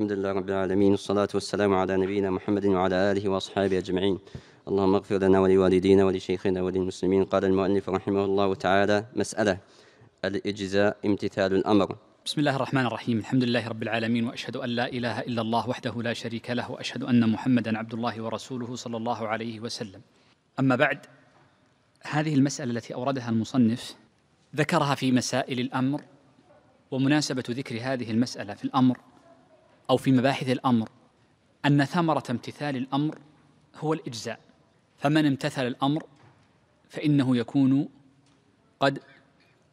الحمد لله رب العالمين والصلاة والسلام على نبينا محمد وعلى آله وأصحابه أجمعين اللهم اغفر لنا ولوالدينا ولشيخنا وللمسلمين قال المؤلف رحمه الله تعالى مسألة الإجزاء امتثال الأمر بسم الله الرحمن الرحيم الحمد لله رب العالمين واشهد ان لا اله الا الله وحده لا شريك له واشهد ان محمدا عبد الله ورسوله صلى الله عليه وسلم اما بعد هذه المساله التي اوردها المصنف ذكرها في مسائل الامر ومناسبه ذكر هذه المساله في الامر أو في مباحث الأمر أن ثمرة امتثال الأمر هو الإجزاء فمن امتثل الأمر فإنه يكون قد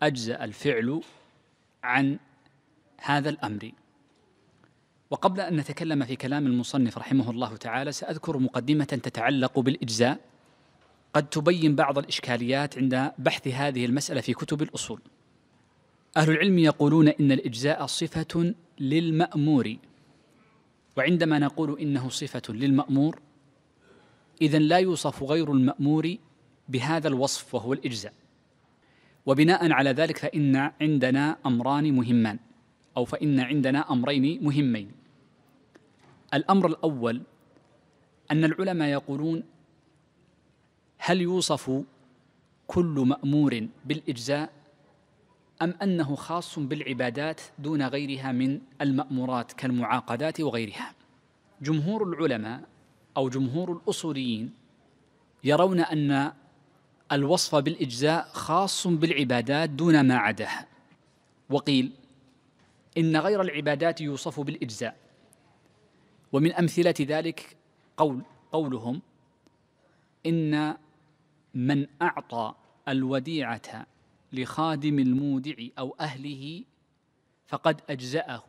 أجزأ الفعل عن هذا الأمر وقبل أن نتكلم في كلام المصنف رحمه الله تعالى سأذكر مقدمة تتعلق بالإجزاء قد تبين بعض الإشكاليات عند بحث هذه المسألة في كتب الأصول أهل العلم يقولون إن الإجزاء صفة للمأمور وعندما نقول انه صفه للمامور اذا لا يوصف غير المامور بهذا الوصف وهو الاجزاء وبناء على ذلك فان عندنا امران مهمان او فان عندنا امرين مهمين الامر الاول ان العلماء يقولون هل يوصف كل مامور بالاجزاء أم أنه خاص بالعبادات دون غيرها من المأمورات كالمعاقدات وغيرها جمهور العلماء أو جمهور الأصوليين يرون أن الوصف بالإجزاء خاص بالعبادات دون ما عداها وقيل إن غير العبادات يوصف بالإجزاء ومن أمثلة ذلك قول قولهم إن من أعطى الوديعة لخادم المودع أو أهله فقد أجزأه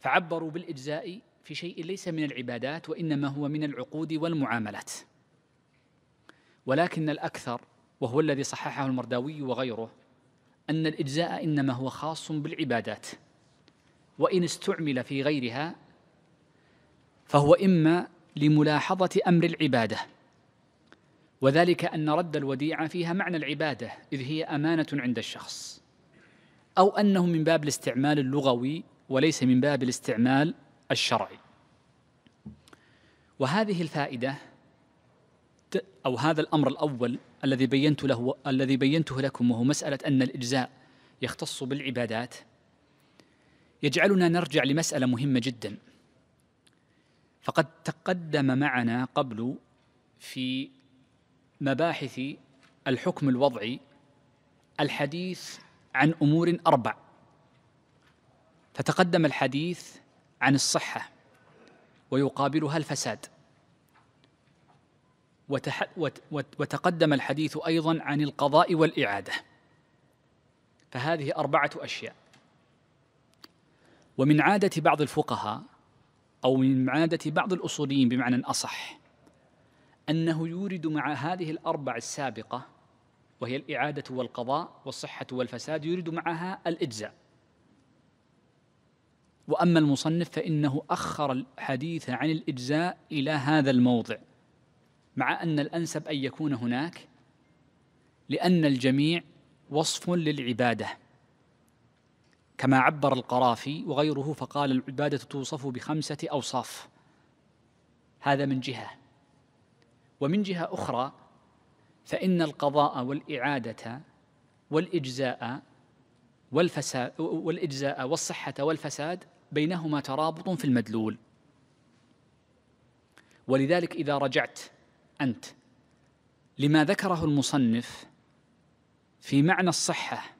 فعبروا بالإجزاء في شيء ليس من العبادات وإنما هو من العقود والمعاملات ولكن الأكثر وهو الذي صححه المرداوي وغيره أن الإجزاء إنما هو خاص بالعبادات وإن استعمل في غيرها فهو إما لملاحظة أمر العبادة وذلك أن رد الوديعة فيها معنى العبادة إذ هي أمانة عند الشخص أو أنه من باب الاستعمال اللغوي وليس من باب الاستعمال الشرعي وهذه الفائدة أو هذا الأمر الأول الذي بينت له الذي بينته لكم وهو مسألة أن الإجزاء يختص بالعبادات يجعلنا نرجع لمسألة مهمة جدا فقد تقدم معنا قبل في مباحث الحكم الوضعي الحديث عن امور اربع فتقدم الحديث عن الصحه ويقابلها الفساد وتح... وت... وت... وتقدم الحديث ايضا عن القضاء والاعاده فهذه اربعه اشياء ومن عاده بعض الفقهاء او من عاده بعض الاصوليين بمعنى اصح أنه يورد مع هذه الأربع السابقة وهي الإعادة والقضاء والصحة والفساد يريد معها الإجزاء وأما المصنف فإنه أخر الحديث عن الإجزاء إلى هذا الموضع مع أن الأنسب أن يكون هناك لأن الجميع وصف للعبادة كما عبر القرافي وغيره فقال العبادة توصف بخمسة أوصاف هذا من جهة ومن جهة أخرى فإن القضاء والإعادة والإجزاء والفساد والإجزاء والصحة والفساد بينهما ترابط في المدلول ولذلك إذا رجعت أنت لما ذكره المصنف في معنى الصحة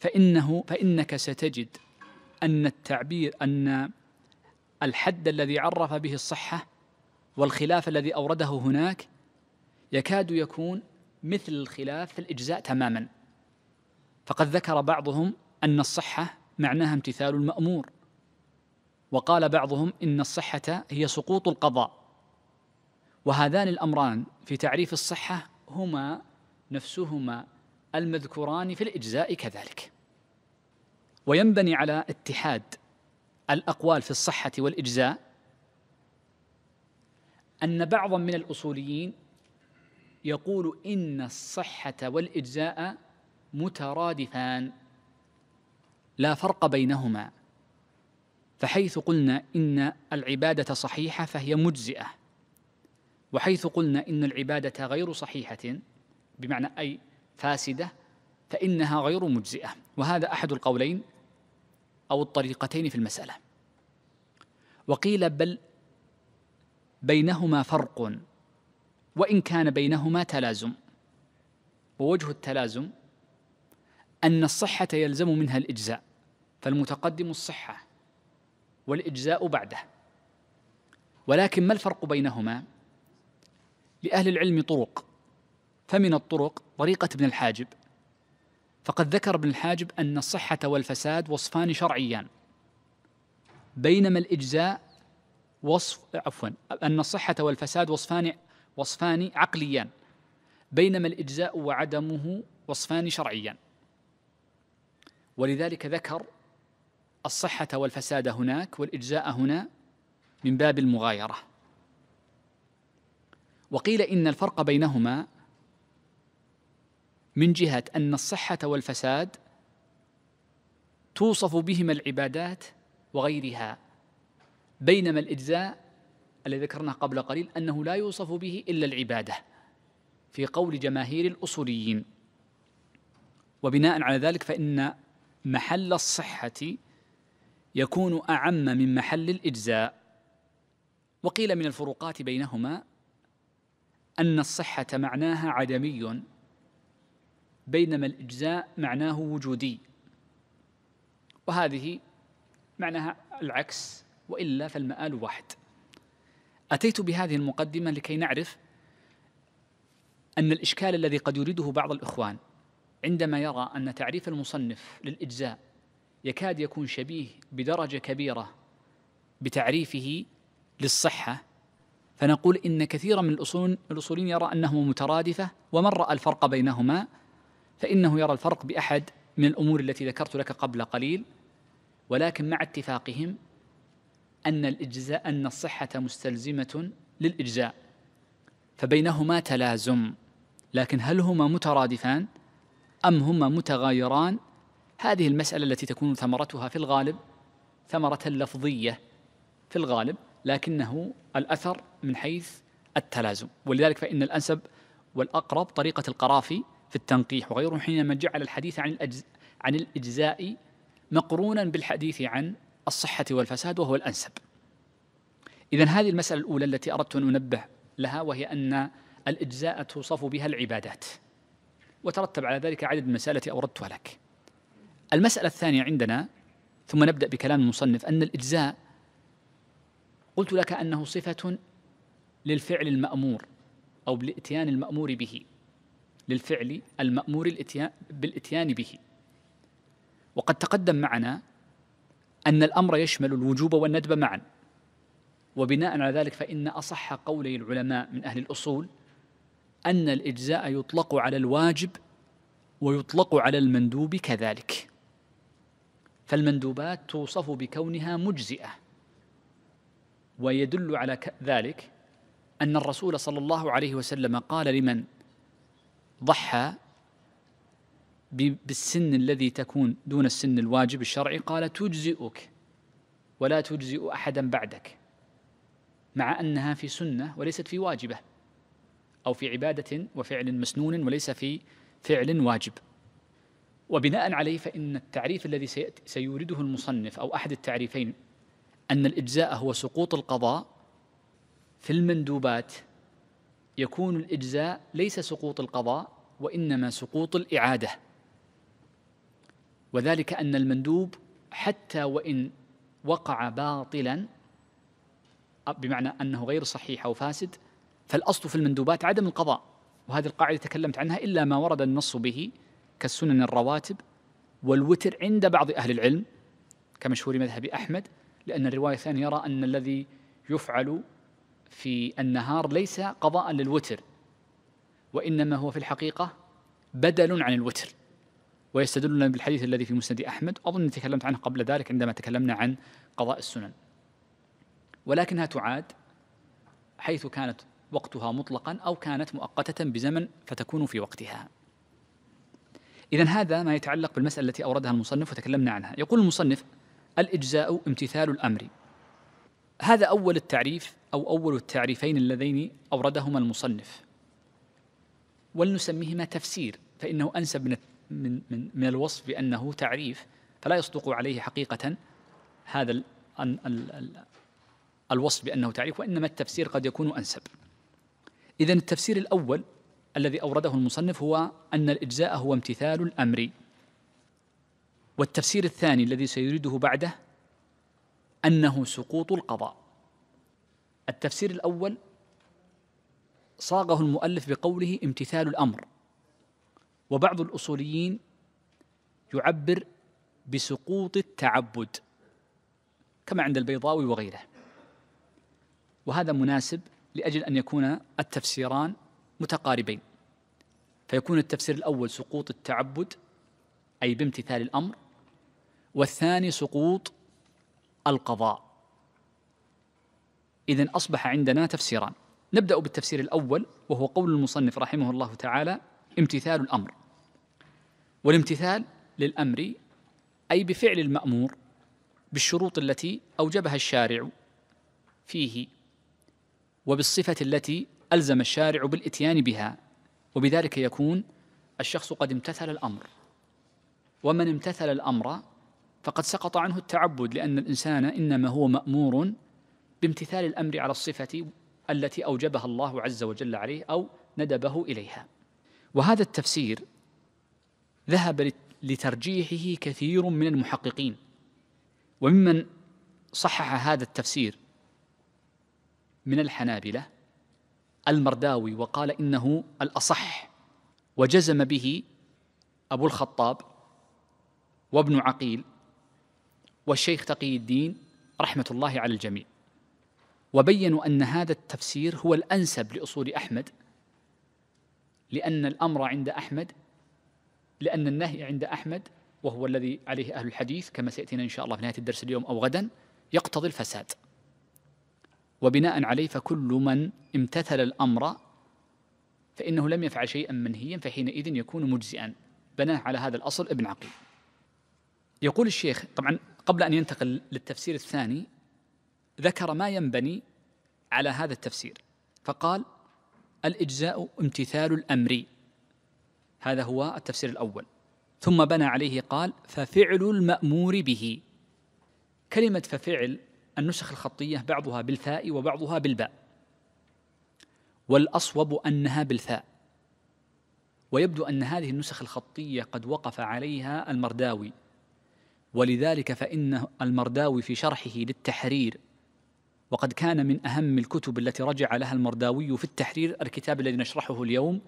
فإنه فإنك ستجد أن التعبير أن الحد الذي عرف به الصحة والخلاف الذي أورده هناك يكاد يكون مثل الخلاف في الإجزاء تماما فقد ذكر بعضهم أن الصحة معناها امتثال المأمور وقال بعضهم إن الصحة هي سقوط القضاء وهذان الأمران في تعريف الصحة هما نفسهما المذكوران في الإجزاء كذلك وينبني على اتحاد الأقوال في الصحة والإجزاء أن بعضا من الأصوليين يقول إن الصحة والإجزاء مترادفان لا فرق بينهما فحيث قلنا إن العبادة صحيحة فهي مجزئة وحيث قلنا إن العبادة غير صحيحة بمعنى أي فاسدة فإنها غير مجزئة وهذا أحد القولين أو الطريقتين في المسألة وقيل بل بينهما فرق وان كان بينهما تلازم ووجه التلازم ان الصحه يلزم منها الاجزاء فالمتقدم الصحه والاجزاء بعده ولكن ما الفرق بينهما لاهل العلم طرق فمن الطرق طريقه ابن الحاجب فقد ذكر ابن الحاجب ان الصحه والفساد وصفان شرعيان بينما الاجزاء وصف عفوا أن الصحة والفساد وصفان وصفان عقليان بينما الإجزاء وعدمه وصفان شرعيان ولذلك ذكر الصحة والفساد هناك والإجزاء هنا من باب المغايرة وقيل إن الفرق بينهما من جهة أن الصحة والفساد توصف بهما العبادات وغيرها بينما الإجزاء الذي ذكرناه قبل قليل أنه لا يوصف به إلا العبادة في قول جماهير الأصوليين وبناء على ذلك فإن محل الصحة يكون أعم من محل الإجزاء وقيل من الفروقات بينهما أن الصحة معناها عدمي بينما الإجزاء معناه وجودي وهذه معناها العكس وإلا فالمآل واحد أتيت بهذه المقدمة لكي نعرف أن الإشكال الذي قد يريده بعض الإخوان عندما يرى أن تعريف المصنف للإجزاء يكاد يكون شبيه بدرجة كبيرة بتعريفه للصحة فنقول إن كثيرا من الأصول الأصولين يرى أنهما مترادفة ومن رأى الفرق بينهما فإنه يرى الفرق بأحد من الأمور التي ذكرت لك قبل قليل ولكن مع اتفاقهم أن الإجزاء أن الصحة مستلزمة للإجزاء فبينهما تلازم لكن هل هما مترادفان أم هما متغايران هذه المسألة التي تكون ثمرتها في الغالب ثمرة لفظية في الغالب لكنه الأثر من حيث التلازم ولذلك فإن الأنسب والأقرب طريقة القرافي في التنقيح وغيره حينما جعل الحديث عن الأجز عن الإجزاء مقرونا بالحديث عن الصحة والفساد وهو الأنسب إذا هذه المسألة الأولى التي أردت أن أنبه لها وهي أن الإجزاء توصف بها العبادات وترتب على ذلك عدد من المسائل التي أوردتها لك المسألة الثانية عندنا ثم نبدأ بكلام المصنف أن الإجزاء قلت لك أنه صفة للفعل المأمور أو بالإتيان المأمور به للفعل المأمور بالإتيان به وقد تقدم معنا أن الأمر يشمل الوجوب والندب معا وبناء على ذلك فإن أصح قولي العلماء من أهل الأصول أن الإجزاء يطلق على الواجب ويطلق على المندوب كذلك فالمندوبات توصف بكونها مجزئة ويدل على ذلك أن الرسول صلى الله عليه وسلم قال لمن ضحى بالسن الذي تكون دون السن الواجب الشرعي قال تجزئك ولا تجزئ احدا بعدك مع انها في سنه وليست في واجبه او في عباده وفعل مسنون وليس في فعل واجب وبناء عليه فان التعريف الذي سيورده المصنف او احد التعريفين ان الاجزاء هو سقوط القضاء في المندوبات يكون الاجزاء ليس سقوط القضاء وانما سقوط الاعاده وذلك أن المندوب حتى وإن وقع باطلا بمعنى أنه غير صحيح أو فاسد فالأصل في المندوبات عدم القضاء وهذه القاعدة تكلمت عنها إلا ما ورد النص به كالسنن الرواتب والوتر عند بعض أهل العلم كمشهور مذهب أحمد لأن الرواية الثانية يرى أن الذي يفعل في النهار ليس قضاء للوتر وإنما هو في الحقيقة بدل عن الوتر ويستدلون بالحديث الذي في مسند أحمد أظن تكلمت عنه قبل ذلك عندما تكلمنا عن قضاء السنن ولكنها تعاد حيث كانت وقتها مطلقا أو كانت مؤقتة بزمن فتكون في وقتها إذا هذا ما يتعلق بالمسألة التي أوردها المصنف وتكلمنا عنها يقول المصنف الإجزاء امتثال الأمر هذا أول التعريف أو أول التعريفين اللذين أوردهما المصنف ولنسميهما تفسير فإنه أنسب من من, من, من الوصف بأنه تعريف فلا يصدق عليه حقيقة هذا الـ الـ الـ الوصف بأنه تعريف وإنما التفسير قد يكون أنسب إذا التفسير الأول الذي أورده المصنف هو أن الإجزاء هو امتثال الأمر والتفسير الثاني الذي سيريده بعده أنه سقوط القضاء التفسير الأول صاغه المؤلف بقوله امتثال الأمر وبعض الأصوليين يعبر بسقوط التعبد كما عند البيضاوي وغيره وهذا مناسب لأجل أن يكون التفسيران متقاربين فيكون التفسير الأول سقوط التعبد أي بامتثال الأمر والثاني سقوط القضاء إذا أصبح عندنا تفسيران نبدأ بالتفسير الأول وهو قول المصنف رحمه الله تعالى امتثال الأمر والامتثال للامر اي بفعل المامور بالشروط التي اوجبها الشارع فيه وبالصفه التي الزم الشارع بالاتيان بها وبذلك يكون الشخص قد امتثل الامر ومن امتثل الامر فقد سقط عنه التعبد لان الانسان انما هو مامور بامتثال الامر على الصفه التي اوجبها الله عز وجل عليه او ندبه اليها وهذا التفسير ذهب لترجيحه كثير من المحققين وممن صحح هذا التفسير من الحنابلة المرداوي وقال إنه الأصح وجزم به أبو الخطاب وابن عقيل والشيخ تقي الدين رحمة الله على الجميع وبينوا أن هذا التفسير هو الأنسب لأصول أحمد لأن الأمر عند أحمد لأن النهي عند أحمد وهو الذي عليه أهل الحديث كما سيأتينا إن شاء الله في نهاية الدرس اليوم أو غدا يقتضي الفساد وبناء عليه فكل من امتثل الأمر فإنه لم يفعل شيئا منهيا فحينئذ يكون مجزئا بناه على هذا الأصل ابن عقيل يقول الشيخ طبعا قبل أن ينتقل للتفسير الثاني ذكر ما ينبني على هذا التفسير فقال الإجزاء امتثال الأمر هذا هو التفسير الأول ثم بنى عليه قال ففعل المأمور به كلمة ففعل النسخ الخطية بعضها بالفاء وبعضها بالباء والأصوب أنها بالفاء ويبدو أن هذه النسخ الخطية قد وقف عليها المرداوي ولذلك فإن المرداوي في شرحه للتحرير وقد كان من أهم الكتب التي رجع لها المرداوي في التحرير الكتاب الذي نشرحه اليوم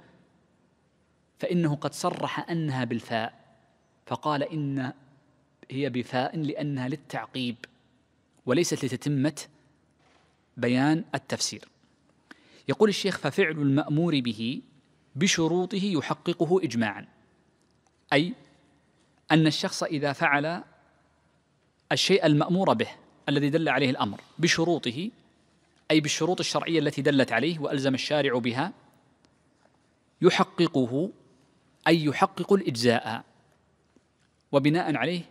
فإنه قد صرح أنها بالفاء فقال إن هي بفاء لأنها للتعقيب وليست لتتمة بيان التفسير يقول الشيخ ففعل المأمور به بشروطه يحققه إجماعا أي أن الشخص إذا فعل الشيء المأمور به الذي دل عليه الأمر بشروطه أي بالشروط الشرعية التي دلت عليه وألزم الشارع بها يحققه أي يحقق الإجزاء وبناء عليه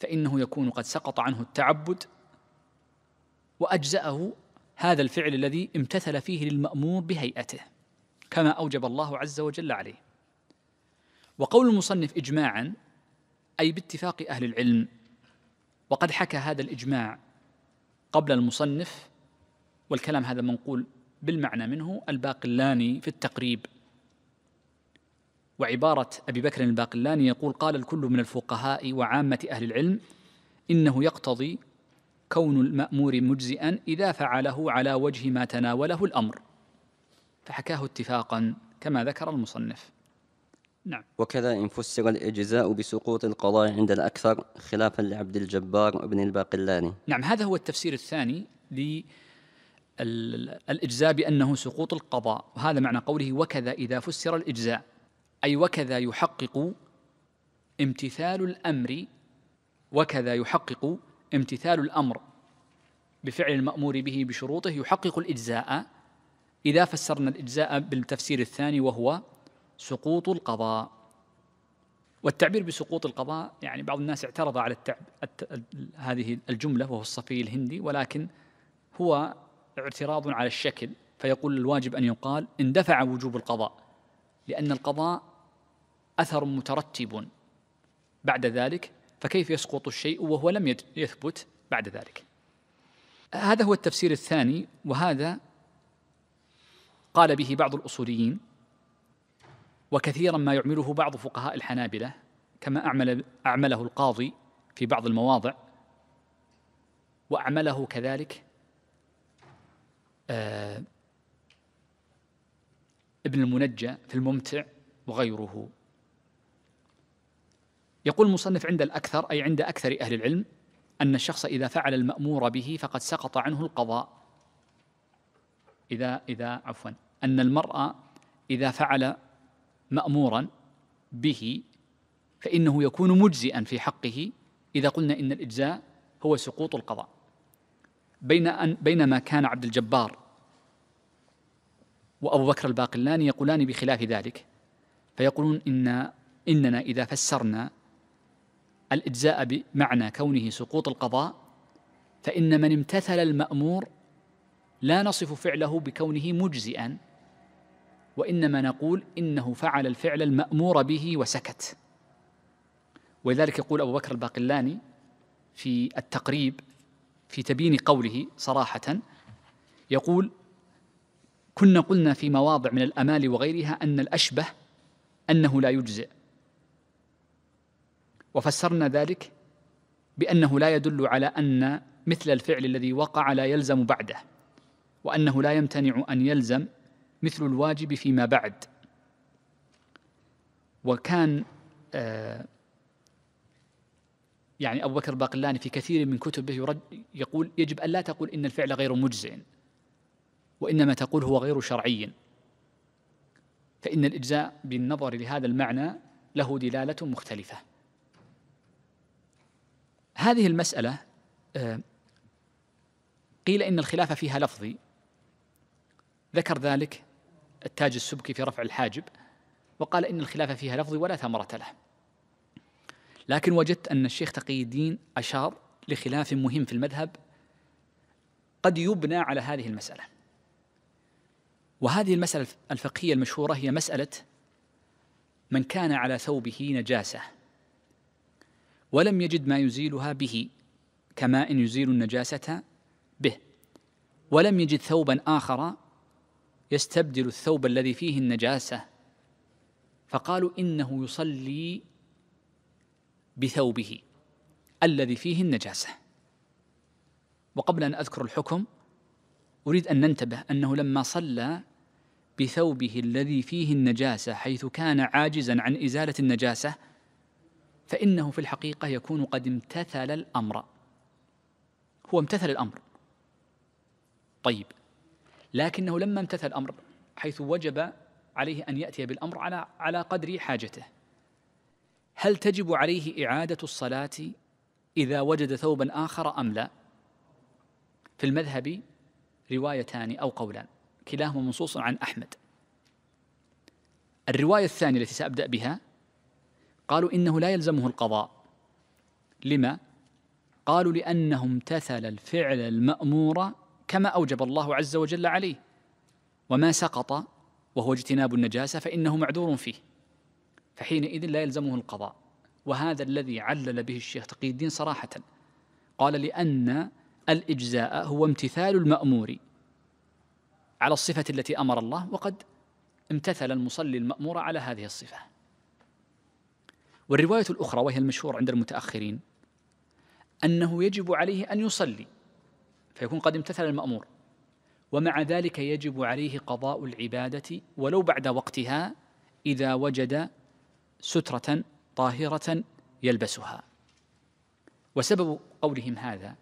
فإنه يكون قد سقط عنه التعبد وأجزأه هذا الفعل الذي امتثل فيه للمأمور بهيئته كما أوجب الله عز وجل عليه وقول المصنف إجماعا أي باتفاق أهل العلم وقد حكى هذا الإجماع قبل المصنف والكلام هذا منقول بالمعنى منه الباقلاني في التقريب وعبارة أبي بكر الباقلاني يقول قال الكل من الفقهاء وعامة أهل العلم إنه يقتضي كون المأمور مجزئا إذا فعله على وجه ما تناوله الأمر فحكاه اتفاقا كما ذكر المصنف نعم وكذا إن فسر الإجزاء بسقوط القضاء عند الأكثر خلافا لعبد الجبار بن الباقلاني نعم هذا هو التفسير الثاني للإجزاء بأنه سقوط القضاء وهذا معنى قوله وكذا إذا فسر الإجزاء أي وكذا يحقق امتثال الأمر وكذا يحقق امتثال الأمر بفعل المأمور به بشروطه يحقق الإجزاء إذا فسرنا الإجزاء بالتفسير الثاني وهو سقوط القضاء والتعبير بسقوط القضاء يعني بعض الناس اعترض على التعب هذه الجملة وهو الصفي الهندي ولكن هو اعتراض على الشكل فيقول الواجب أن يقال اندفع وجوب القضاء لأن القضاء اثر مترتب بعد ذلك فكيف يسقط الشيء وهو لم يثبت بعد ذلك هذا هو التفسير الثاني وهذا قال به بعض الاصوليين وكثيرا ما يعمله بعض فقهاء الحنابله كما أعمل أعمله القاضي في بعض المواضع وأعمله كذلك آه، ابن المنجى في الممتع وغيره يقول المصنف عند الأكثر أي عند أكثر أهل العلم أن الشخص إذا فعل المأمور به فقد سقط عنه القضاء إذا إذا عفوا أن المرأة إذا فعل مأمورا به فإنه يكون مجزئا في حقه إذا قلنا إن الإجزاء هو سقوط القضاء بين أن بينما كان عبد الجبار وأبو بكر الباقلاني يقولان بخلاف ذلك فيقولون إن إننا إذا فسرنا الإجزاء بمعنى كونه سقوط القضاء فإن من امتثل المأمور لا نصف فعله بكونه مجزئا وإنما نقول إنه فعل الفعل المأمور به وسكت ولذلك يقول أبو بكر الباقلاني في التقريب في تبيين قوله صراحة يقول كنا قلنا في مواضع من الأمال وغيرها أن الأشبه أنه لا يجزئ وفسرنا ذلك بأنه لا يدل على أن مثل الفعل الذي وقع لا يلزم بعده وأنه لا يمتنع أن يلزم مثل الواجب فيما بعد وكان آه، يعني أبو بكر باقلاني في كثير من كتبه يرد يقول يجب أن لا تقول إن الفعل غير مجزئ وإنما تقول هو غير شرعي فإن الإجزاء بالنظر لهذا المعنى له دلالة مختلفة هذه المسألة آه، قيل إن الخلاف فيها لفظي ذكر ذلك التاج السبكي في رفع الحاجب وقال إن الخلاف فيها لفظي ولا ثمرة له لكن وجدت أن الشيخ تقي الدين أشار لخلاف مهم في المذهب قد يبنى على هذه المسألة وهذه المسألة الفقهية المشهورة هي مسألة من كان على ثوبه نجاسة ولم يجد ما يزيلها به كماء يزيل النجاسة به ولم يجد ثوبا آخر يستبدل الثوب الذي فيه النجاسة فقالوا إنه يصلي بثوبه الذي فيه النجاسة وقبل أن أذكر الحكم أريد أن ننتبه أنه لما صلى بثوبه الذي فيه النجاسة حيث كان عاجزا عن إزالة النجاسة فإنه في الحقيقة يكون قد امتثل الأمر هو امتثل الأمر طيب لكنه لما امتثل الأمر حيث وجب عليه أن يأتي بالأمر على على قدر حاجته هل تجب عليه إعادة الصلاة إذا وجد ثوبا آخر أم لا في المذهب روايتان أو قولان كلاهما منصوص عن أحمد الرواية الثانية التي سأبدأ بها قالوا إنه لا يلزمه القضاء لما؟ قالوا لأنه امتثل الفعل المأمور كما أوجب الله عز وجل عليه وما سقط وهو اجتناب النجاسة فإنه معذور فيه فحينئذ لا يلزمه القضاء وهذا الذي علل به الشيخ تقي الدين صراحة قال لأن الإجزاء هو امتثال المأمور على الصفة التي أمر الله وقد امتثل المصلي المأمور على هذه الصفة والرواية الأخرى وهي المشهور عند المتأخرين أنه يجب عليه أن يصلي فيكون قد امتثل المأمور ومع ذلك يجب عليه قضاء العبادة ولو بعد وقتها إذا وجد سترة طاهرة يلبسها وسبب قولهم هذا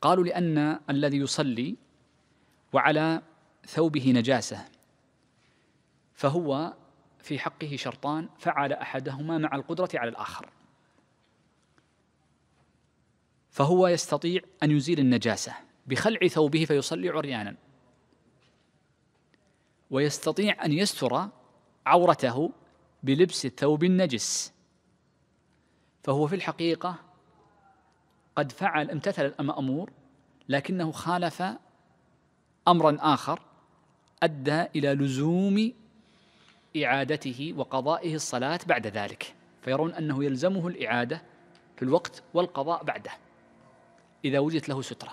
قالوا لأن الذي يصلي وعلى ثوبه نجاسة فهو في حقه شرطان فعل احدهما مع القدره على الاخر فهو يستطيع ان يزيل النجاسه بخلع ثوبه فيصلي عريانا ويستطيع ان يستر عورته بلبس الثوب النجس فهو في الحقيقه قد فعل امتثل الامور لكنه خالف امرا اخر ادى الى لزوم إعادته وقضائه الصلاة بعد ذلك فيرون أنه يلزمه الإعادة في الوقت والقضاء بعده إذا وجدت له سترة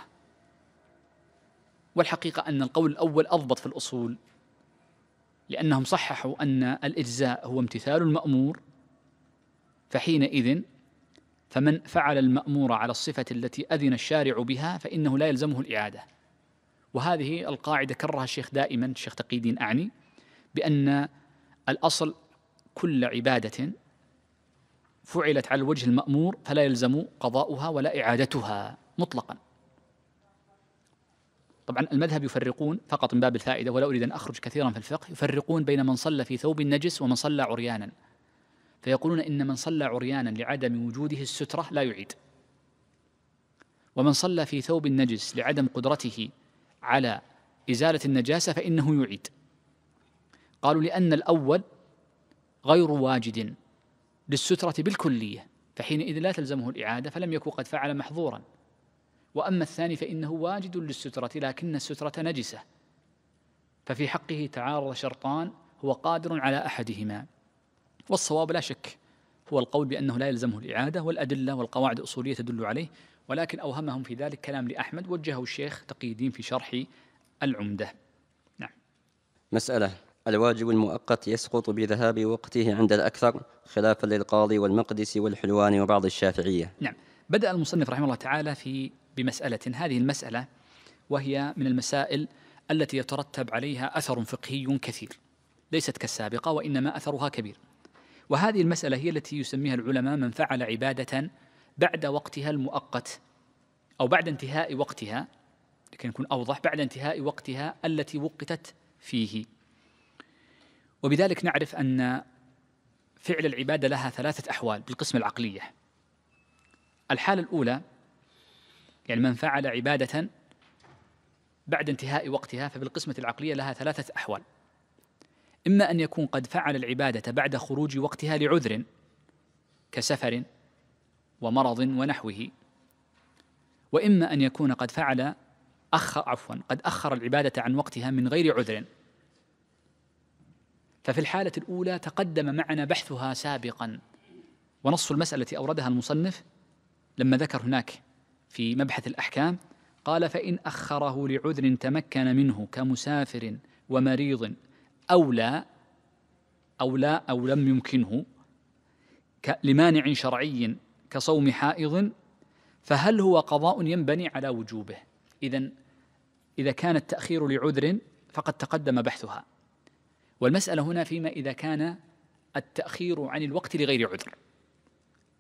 والحقيقة أن القول الأول أضبط في الأصول لأنهم صححوا أن الإجزاء هو امتثال المأمور فحينئذ فمن فعل المأمور على الصفة التي أذن الشارع بها فإنه لا يلزمه الإعادة وهذه القاعدة كرها الشيخ دائما الشيخ تقيدين أعني بأن الأصل كل عبادة فعلت على الوجه المأمور فلا يلزم قضاؤها ولا إعادتها مطلقا طبعا المذهب يفرقون فقط من باب الفائدة ولا أريد أن أخرج كثيرا في الفقه يفرقون بين من صلى في ثوب نجس ومن صلى عريانا فيقولون إن من صلى عريانا لعدم وجوده السترة لا يعيد ومن صلى في ثوب نجس لعدم قدرته على إزالة النجاسة فإنه يعيد قالوا لأن الأول غير واجد للسترة بالكلية فحينئذ لا تلزمه الإعادة فلم يكن قد فعل محظورا وأما الثاني فإنه واجد للسترة لكن السترة نجسة ففي حقه تعارض شرطان هو قادر على أحدهما والصواب لا شك هو القول بأنه لا يلزمه الإعادة والأدلة والقواعد الأصولية تدل عليه ولكن أوهمهم في ذلك كلام لأحمد وجهه الشيخ تقييدين في شرح العمدة نعم مسألة الواجب المؤقت يسقط بذهاب وقته عند الأكثر خلافا للقاضي والمقدس والحلوان وبعض الشافعية نعم بدأ المصنف رحمه الله تعالى في بمسألة هذه المسألة وهي من المسائل التي يترتب عليها أثر فقهي كثير ليست كالسابقة وإنما أثرها كبير وهذه المسألة هي التي يسميها العلماء من فعل عبادة بعد وقتها المؤقت أو بعد انتهاء وقتها لكي نكون أوضح بعد انتهاء وقتها التي وقتت فيه وبذلك نعرف أن فعل العبادة لها ثلاثة أحوال بالقسم العقلية الحالة الأولى يعني من فعل عبادة بعد انتهاء وقتها فبالقسمة العقلية لها ثلاثة أحوال إما أن يكون قد فعل العبادة بعد خروج وقتها لعذر كسفر ومرض ونحوه وإما أن يكون قد فعل أخ عفوا قد أخر العبادة عن وقتها من غير عذر ففي الحالة الأولى تقدم معنا بحثها سابقا ونص المسألة التي أوردها المصنف لما ذكر هناك في مبحث الأحكام قال فإن أخره لعذر تمكن منه كمسافر ومريض أو لا أو لا أو لم يمكنه لمانع شرعي كصوم حائض فهل هو قضاء ينبني على وجوبه إذا إذا كان التأخير لعذر فقد تقدم بحثها والمسألة هنا فيما إذا كان التأخير عن الوقت لغير عذر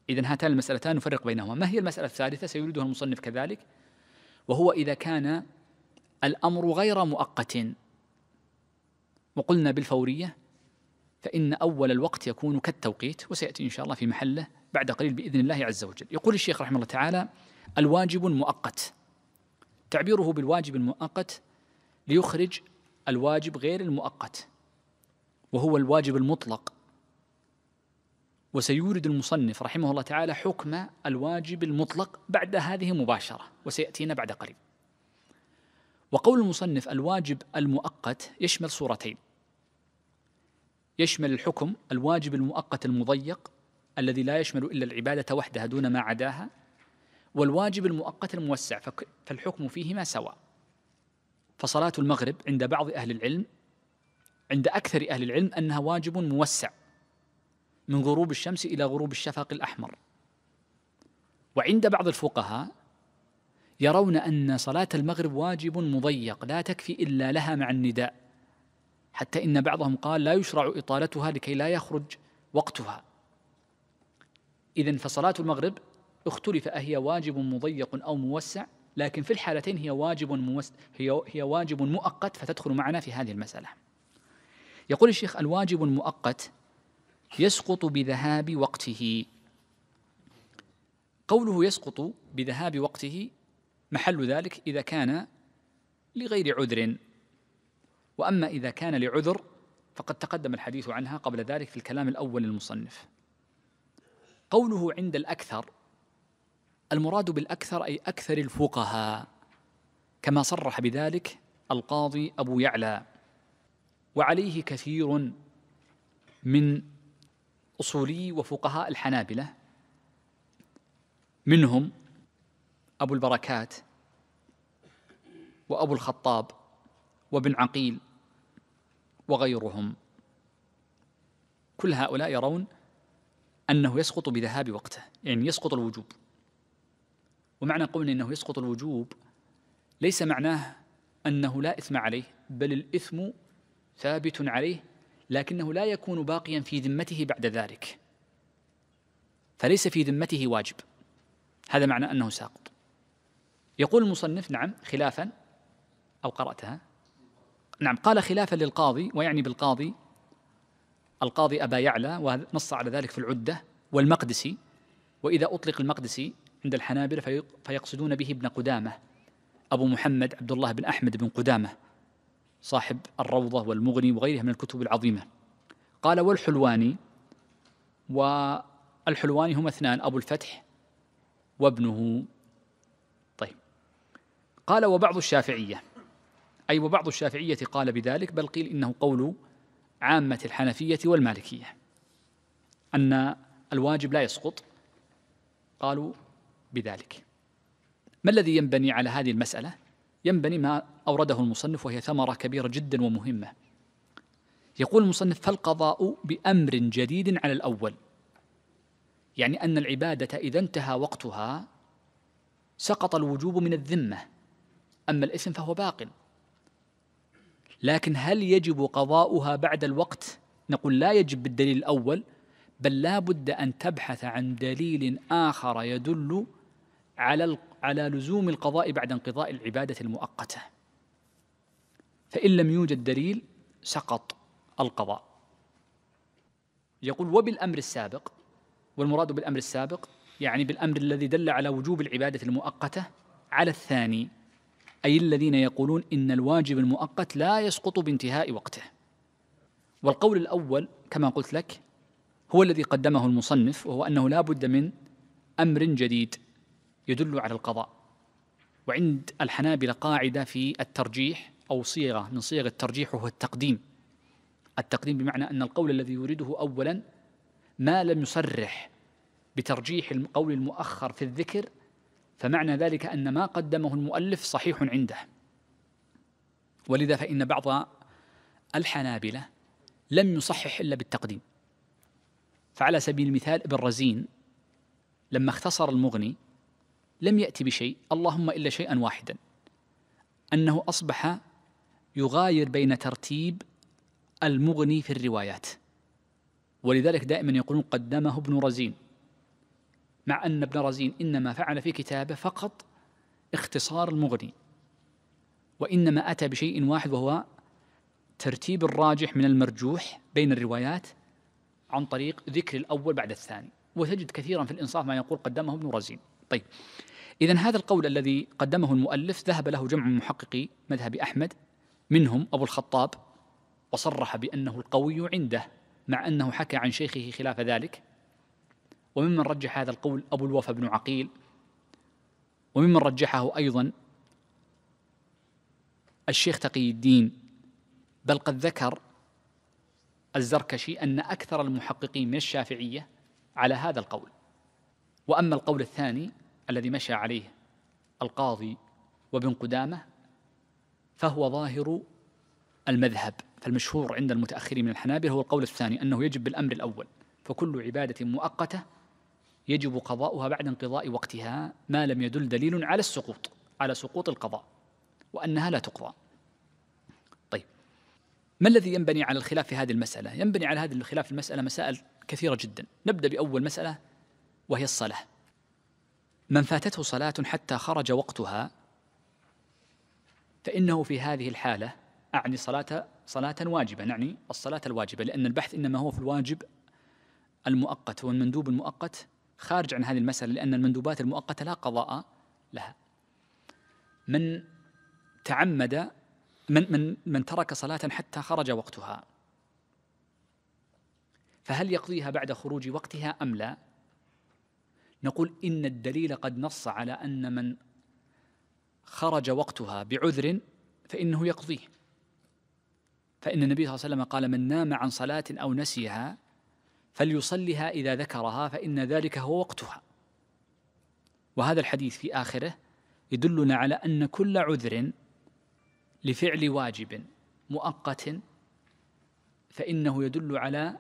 إذا هاتان المسألتان نفرق بينهما ما هي المسألة الثالثة سيريدها المصنف كذلك وهو إذا كان الأمر غير مؤقت وقلنا بالفورية فإن أول الوقت يكون كالتوقيت وسيأتي إن شاء الله في محله بعد قليل بإذن الله عز وجل يقول الشيخ رحمه الله تعالى الواجب مؤقت تعبيره بالواجب المؤقت ليخرج الواجب غير المؤقت وهو الواجب المطلق وسيورد المصنف رحمه الله تعالى حكم الواجب المطلق بعد هذه مباشره وسياتينا بعد قليل وقول المصنف الواجب المؤقت يشمل صورتين يشمل الحكم الواجب المؤقت المضيق الذي لا يشمل الا العباده وحدها دون ما عداها والواجب المؤقت الموسع فالحكم فيهما سواء فصلاه المغرب عند بعض اهل العلم عند أكثر أهل العلم أنها واجب موسع من غروب الشمس إلى غروب الشفق الأحمر وعند بعض الفقهاء يرون أن صلاة المغرب واجب مضيق لا تكفي إلا لها مع النداء حتى إن بعضهم قال لا يشرع إطالتها لكي لا يخرج وقتها إذا فصلاة المغرب اختلف أهي واجب مضيق أو موسع لكن في الحالتين هي واجب موس هي هي واجب مؤقت فتدخل معنا في هذه المسألة يقول الشيخ الواجب المؤقت يسقط بذهاب وقته قوله يسقط بذهاب وقته محل ذلك إذا كان لغير عذر وأما إذا كان لعذر فقد تقدم الحديث عنها قبل ذلك في الكلام الأول للمصنف قوله عند الأكثر المراد بالأكثر أي أكثر الفقهاء كما صرح بذلك القاضي أبو يعلى وعليه كثير من اصولي وفقهاء الحنابله منهم ابو البركات وابو الخطاب وابن عقيل وغيرهم كل هؤلاء يرون انه يسقط بذهاب وقته يعني يسقط الوجوب ومعنى قولنا انه يسقط الوجوب ليس معناه انه لا اثم عليه بل الاثم ثابت عليه لكنه لا يكون باقيا في ذمته بعد ذلك فليس في ذمته واجب هذا معنى انه ساقط يقول المصنف نعم خلافا او قراتها نعم قال خلافا للقاضي ويعني بالقاضي القاضي ابا يعلى ونص على ذلك في العده والمقدسي واذا اطلق المقدسي عند الحنابله فيقصدون به ابن قدامه ابو محمد عبد الله بن احمد بن قدامه صاحب الروضة والمغني وغيرها من الكتب العظيمة قال والحلواني والحلواني هم اثنان أبو الفتح وابنه طيب قال وبعض الشافعية أي وبعض الشافعية قال بذلك بل قيل إنه قول عامة الحنفية والمالكية أن الواجب لا يسقط قالوا بذلك ما الذي ينبني على هذه المسألة ينبني ما أورده المصنف وهي ثمرة كبيرة جدا ومهمة يقول المصنف فالقضاء بأمر جديد على الأول يعني أن العبادة إذا انتهى وقتها سقط الوجوب من الذمة أما الإثم فهو باق لكن هل يجب قضاؤها بعد الوقت نقول لا يجب بالدليل الأول بل لا بد أن تبحث عن دليل آخر يدل على على لزوم القضاء بعد انقضاء العبادة المؤقتة فإن لم يوجد دليل سقط القضاء يقول وبالأمر السابق والمراد بالأمر السابق يعني بالأمر الذي دل على وجوب العبادة المؤقتة على الثاني أي الذين يقولون إن الواجب المؤقت لا يسقط بانتهاء وقته والقول الأول كما قلت لك هو الذي قدمه المصنف وهو أنه لا بد من أمر جديد يدل على القضاء وعند الحنابلة قاعدة في الترجيح أو صيغة من صيغ الترجيح وهو التقديم التقديم بمعنى أن القول الذي يورده أولا ما لم يصرح بترجيح القول المؤخر في الذكر فمعنى ذلك أن ما قدمه المؤلف صحيح عنده ولذا فإن بعض الحنابلة لم يصحح إلا بالتقديم فعلى سبيل المثال ابن رزين لما اختصر المغني لم يأتي بشيء اللهم إلا شيئا واحدا أنه أصبح يغاير بين ترتيب المغني في الروايات ولذلك دائما يقولون قدمه ابن رزين مع أن ابن رزين إنما فعل في كتابه فقط اختصار المغني وإنما أتى بشيء واحد وهو ترتيب الراجح من المرجوح بين الروايات عن طريق ذكر الأول بعد الثاني وتجد كثيرا في الإنصاف ما يقول قدمه ابن رزين طيب إذا هذا القول الذي قدمه المؤلف ذهب له جمع من محققي مذهب أحمد منهم أبو الخطاب وصرح بأنه القوي عنده مع أنه حكى عن شيخه خلاف ذلك وممن رجح هذا القول أبو الوفا بن عقيل وممن رجحه أيضا الشيخ تقي الدين بل قد ذكر الزركشي أن أكثر المحققين من الشافعية على هذا القول واما القول الثاني الذي مشى عليه القاضي وابن قدامه فهو ظاهر المذهب فالمشهور عند المتاخرين من الحنابله هو القول الثاني انه يجب بالامر الاول فكل عباده مؤقته يجب قضاؤها بعد انقضاء وقتها ما لم يدل دليل على السقوط على سقوط القضاء وانها لا تقضى طيب ما الذي ينبني على الخلاف في هذه المساله ينبني على هذا الخلاف في المساله مسائل كثيره جدا نبدا باول مساله وهي الصلاة من فاتته صلاة حتى خرج وقتها فإنه في هذه الحالة أعني صلاة صلاة واجبة نعني الصلاة الواجبة لأن البحث إنما هو في الواجب المؤقت والمندوب المؤقت خارج عن هذه المسألة لأن المندوبات المؤقتة لا قضاء لها من تعمد من من من ترك صلاة حتى خرج وقتها فهل يقضيها بعد خروج وقتها أم لا؟ نقول إن الدليل قد نص على أن من خرج وقتها بعذر فإنه يقضيه فإن النبي صلى الله عليه وسلم قال من نام عن صلاة أو نسيها فليصلها إذا ذكرها فإن ذلك هو وقتها وهذا الحديث في آخره يدلنا على أن كل عذر لفعل واجب مؤقت فإنه يدل على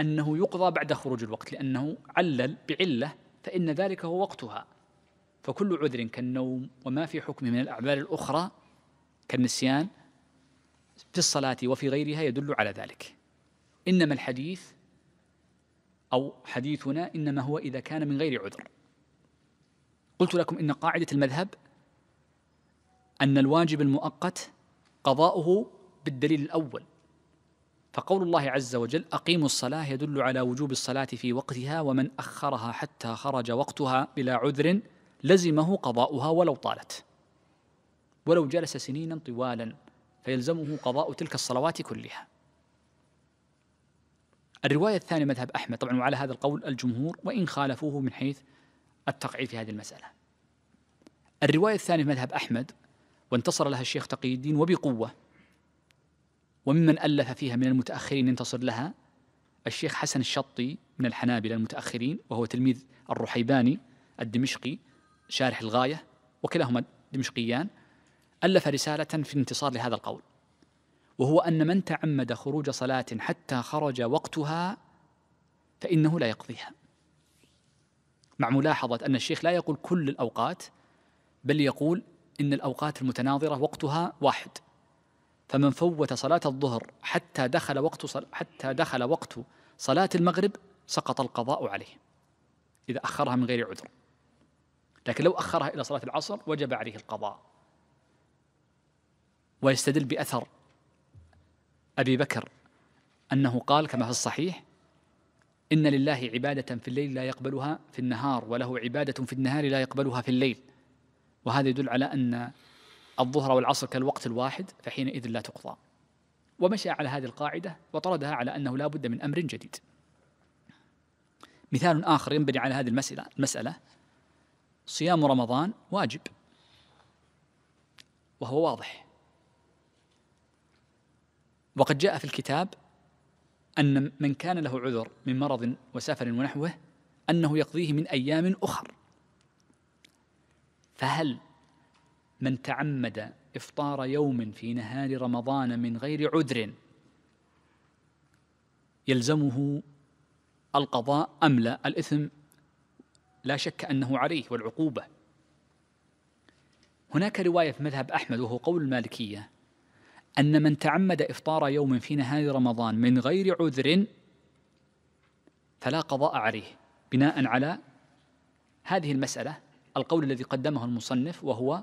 أنه يقضى بعد خروج الوقت لأنه علل بعلة فإن ذلك هو وقتها فكل عذر كالنوم وما في حكمه من الأعمال الأخرى كالنسيان في الصلاة وفي غيرها يدل على ذلك إنما الحديث أو حديثنا إنما هو إذا كان من غير عذر قلت لكم إن قاعدة المذهب أن الواجب المؤقت قضاؤه بالدليل الأول فقول الله عز وجل اقيموا الصلاه يدل على وجوب الصلاه في وقتها ومن اخرها حتى خرج وقتها بلا عذر لزمه قضاؤها ولو طالت ولو جلس سنينا طوالا فيلزمه قضاء تلك الصلوات كلها الرواية الثانية مذهب أحمد طبعا وعلى هذا القول الجمهور وإن خالفوه من حيث التقعيد في هذه المسألة الرواية الثانية مذهب أحمد وانتصر لها الشيخ تقي الدين وبقوة وممن ألف فيها من المتأخرين ينتصر لها الشيخ حسن الشطي من الحنابلة المتأخرين وهو تلميذ الرحيباني الدمشقي شارح الغاية وكلاهما دمشقيان ألف رسالة في انتصار لهذا القول وهو أن من تعمد خروج صلاة حتى خرج وقتها فإنه لا يقضيها مع ملاحظة أن الشيخ لا يقول كل الأوقات بل يقول إن الأوقات المتناظرة وقتها واحد فمن فوت صلاة الظهر حتى دخل وقت صل... حتى دخل وقت صلاة المغرب سقط القضاء عليه إذا أخرها من غير عذر لكن لو أخرها إلى صلاة العصر وجب عليه القضاء ويستدل بأثر أبي بكر أنه قال كما في الصحيح إن لله عبادة في الليل لا يقبلها في النهار وله عبادة في النهار لا يقبلها في الليل وهذا يدل على أن الظهر والعصر كالوقت الواحد فحينئذ لا تقضى ومشى على هذه القاعدة وطردها على أنه لا بد من أمر جديد مثال آخر ينبني على هذه المسألة, المسألة صيام رمضان واجب وهو واضح وقد جاء في الكتاب أن من كان له عذر من مرض وسفر ونحوه أنه يقضيه من أيام أخر فهل من تعمد إفطار يوم في نهار رمضان من غير عذر يلزمه القضاء أم لا الإثم لا شك أنه عليه والعقوبة هناك رواية في مذهب أحمد وهو قول المالكية أن من تعمد إفطار يوم في نهار رمضان من غير عذر فلا قضاء عليه بناء على هذه المسألة القول الذي قدمه المصنف وهو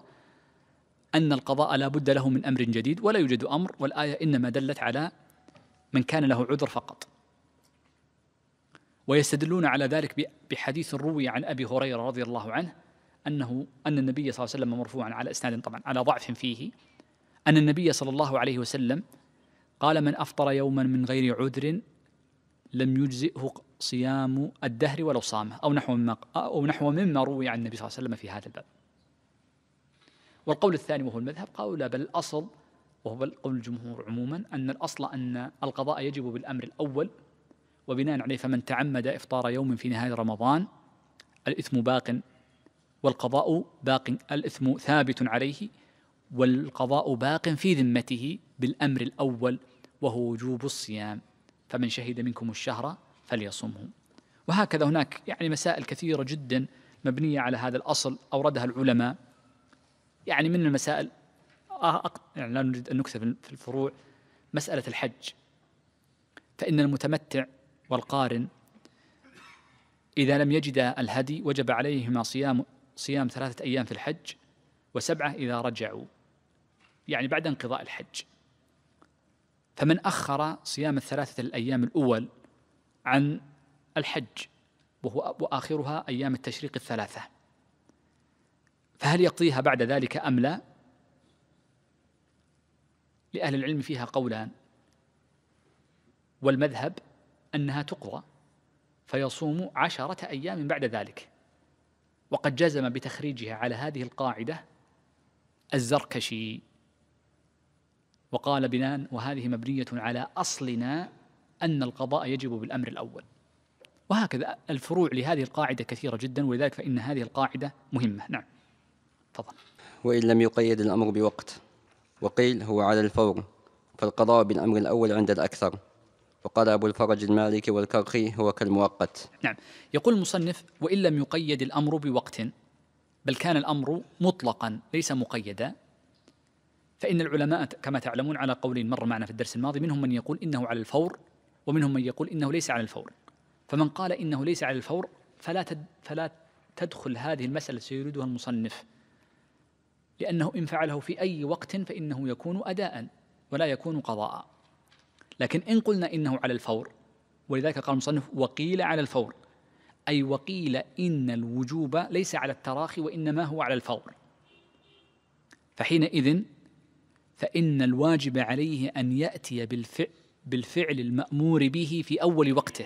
أن القضاء لا بد له من أمر جديد ولا يوجد أمر والآية إنما دلت على من كان له عذر فقط ويستدلون على ذلك بحديث روي عن أبي هريرة رضي الله عنه أنه أن النبي صلى الله عليه وسلم مرفوعا على إسناد طبعا على ضعف فيه أن النبي صلى الله عليه وسلم قال من أفطر يوما من غير عذر لم يجزئه صيام الدهر ولو صامه أو نحو مما أو نحو مما روي عن النبي صلى الله عليه وسلم في هذا الباب والقول الثاني وهو المذهب قالوا لا بل الأصل وهو قول الجمهور عموما أن الأصل أن القضاء يجب بالأمر الأول وبناء عليه فمن تعمد إفطار يوم في نهاية رمضان الإثم باق والقضاء باق الإثم ثابت عليه والقضاء باق في ذمته بالأمر الأول وهو وجوب الصيام فمن شهد منكم الشهر فليصمه وهكذا هناك يعني مسائل كثيرة جدا مبنية على هذا الأصل أوردها العلماء يعني من المسائل آه، يعني لا نريد أن نكثر في الفروع مسألة الحج فإن المتمتع والقارن إذا لم يجد الهدي وجب عليهما صيام صيام ثلاثة أيام في الحج وسبعة إذا رجعوا يعني بعد انقضاء الحج فمن أخر صيام الثلاثة الأيام الأول عن الحج وهو وآخرها أيام التشريق الثلاثة فهل يقضيها بعد ذلك أم لا لأهل العلم فيها قولان والمذهب أنها تقضى فيصوم عشرة أيام بعد ذلك وقد جزم بتخريجها على هذه القاعدة الزركشي وقال بنان وهذه مبنية على أصلنا أن القضاء يجب بالأمر الأول وهكذا الفروع لهذه القاعدة كثيرة جدا ولذلك فإن هذه القاعدة مهمة نعم تفضل وإن لم يقيد الأمر بوقت وقيل هو على الفور فالقضاء بالأمر الأول عند الأكثر وقال أبو الفرج المالكي والكرخي هو كالمؤقت نعم يقول المصنف وإن لم يقيد الأمر بوقت بل كان الأمر مطلقا ليس مقيدا فإن العلماء كما تعلمون على قولين مر معنا في الدرس الماضي منهم من يقول إنه على الفور ومنهم من يقول إنه ليس على الفور فمن قال إنه ليس على الفور فلا تد فلا تدخل هذه المسألة التي المصنف لأنه إن فعله في أي وقت فإنه يكون أداء ولا يكون قضاء لكن إن قلنا إنه على الفور ولذلك قال المصنف وقيل على الفور أي وقيل إن الوجوب ليس على التراخي وإنما هو على الفور فحينئذ فإن الواجب عليه أن يأتي بالفعل, بالفعل المأمور به في أول وقته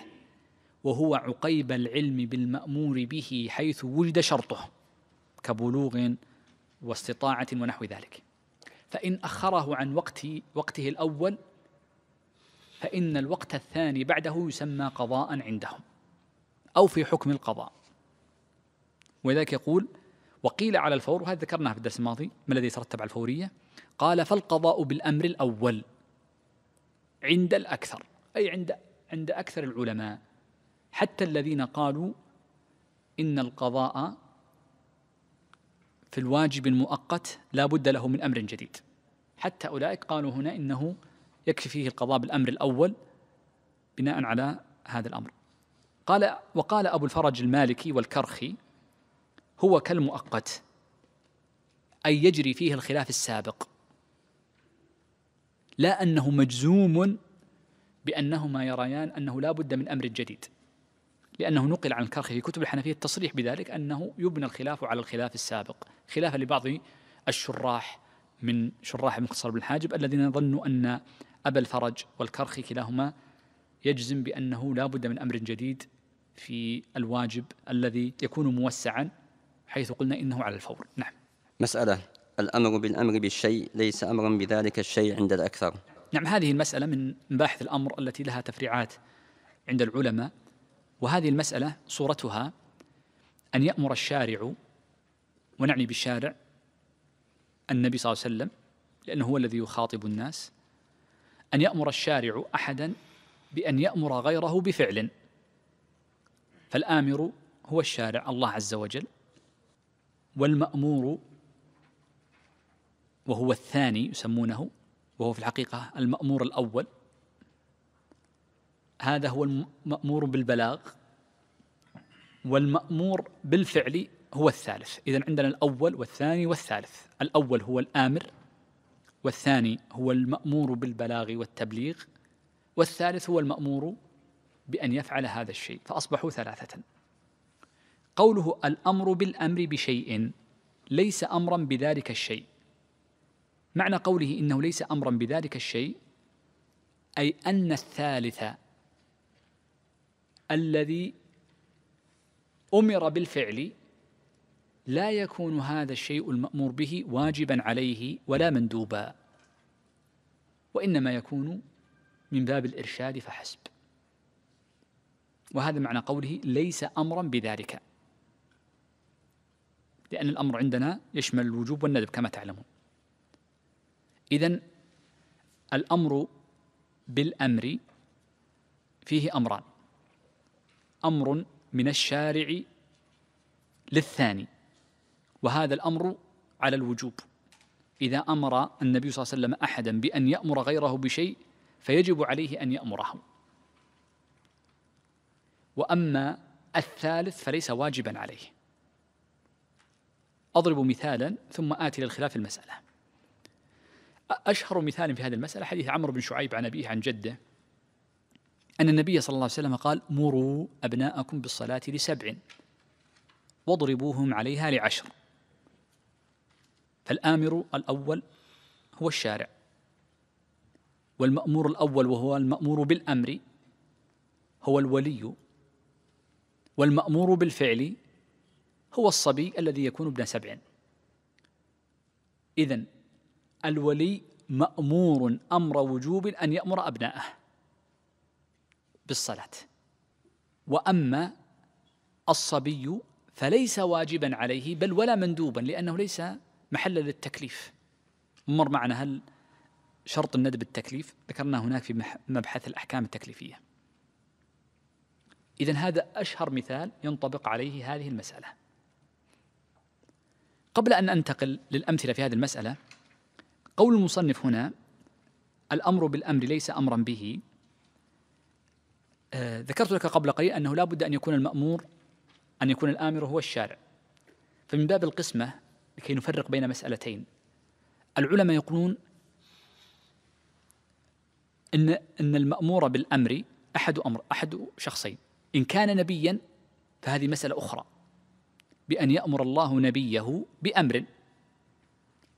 وهو عقيب العلم بالمأمور به حيث وجد شرطه كبلوغ واستطاعة ونحو ذلك فإن أخره عن وقت وقته الأول فإن الوقت الثاني بعده يسمى قضاء عندهم أو في حكم القضاء ولذلك يقول وقيل على الفور وهذا ذكرناه في الدرس الماضي ما الذي يترتب على الفورية قال فالقضاء بالأمر الأول عند الأكثر أي عند عند أكثر العلماء حتى الذين قالوا إن القضاء في الواجب المؤقت لا بد له من أمر جديد حتى أولئك قالوا هنا إنه يكفي فيه القضاء بالأمر الأول بناء على هذا الأمر قال وقال أبو الفرج المالكي والكرخي هو كالمؤقت أي يجري فيه الخلاف السابق لا أنه مجزوم بأنهما يريان أنه لا بد من أمر جديد لأنه نقل عن الكرخي في كتب الحنفية التصريح بذلك أنه يبنى الخلاف على الخلاف السابق خلافا لبعض الشراح من شراح المختصر بن الحاجب الذين ظنوا أن أبا الفرج والكرخي كلاهما يجزم بأنه لا بد من أمر جديد في الواجب الذي يكون موسعا حيث قلنا إنه على الفور نعم مسألة الأمر بالأمر بالشيء ليس أمرا بذلك الشيء عند الأكثر نعم هذه المسألة من مباحث الأمر التي لها تفريعات عند العلماء وهذه المسألة صورتها أن يأمر الشارع ونعني بالشارع النبي صلى الله عليه وسلم لأنه هو الذي يخاطب الناس أن يأمر الشارع أحدا بأن يأمر غيره بفعل فالآمر هو الشارع الله عز وجل والمأمور وهو الثاني يسمونه وهو في الحقيقة المأمور الأول هذا هو المأمور بالبلاغ والمأمور بالفعل هو الثالث إذا عندنا الأول والثاني والثالث الأول هو الآمر والثاني هو المأمور بالبلاغ والتبليغ والثالث هو المأمور بأن يفعل هذا الشيء فأصبحوا ثلاثة قوله الأمر بالأمر بشيء ليس أمرا بذلك الشيء معنى قوله إنه ليس أمرا بذلك الشيء أي أن الثالث الذي امر بالفعل لا يكون هذا الشيء المامور به واجبا عليه ولا مندوبا وانما يكون من باب الارشاد فحسب وهذا معنى قوله ليس امرا بذلك لان الامر عندنا يشمل الوجوب والندب كما تعلمون اذا الامر بالامر فيه امران امر من الشارع للثاني وهذا الامر على الوجوب اذا امر النبي صلى الله عليه وسلم احدا بان يامر غيره بشيء فيجب عليه ان يامره واما الثالث فليس واجبا عليه اضرب مثالا ثم اتي للخلاف المساله اشهر مثال في هذه المساله حديث عمرو بن شعيب عن ابيه عن جده أن النبي صلى الله عليه وسلم قال مروا أبناءكم بالصلاة لسبع واضربوهم عليها لعشر فالآمر الأول هو الشارع والمأمور الأول وهو المأمور بالأمر هو الولي والمأمور بالفعل هو الصبي الذي يكون ابن سبع إذا الولي مأمور أمر وجوب أن يأمر أبناءه بالصلاة وأما الصبي فليس واجبا عليه بل ولا مندوبا لأنه ليس محلا للتكليف مر معنا هل شرط الندب التكليف ذكرنا هناك في مبحث الأحكام التكليفية إذا هذا أشهر مثال ينطبق عليه هذه المسألة قبل أن أنتقل للأمثلة في هذه المسألة قول المصنف هنا الأمر بالأمر ليس أمرا به آه، ذكرت لك قبل قليل أنه لا بد أن يكون المأمور أن يكون الآمر هو الشارع فمن باب القسمة لكي نفرق بين مسألتين العلماء يقولون إن إن المأمور بالأمر أحد أمر أحد شخصين إن كان نبيا فهذه مسألة أخرى بأن يأمر الله نبيه بأمر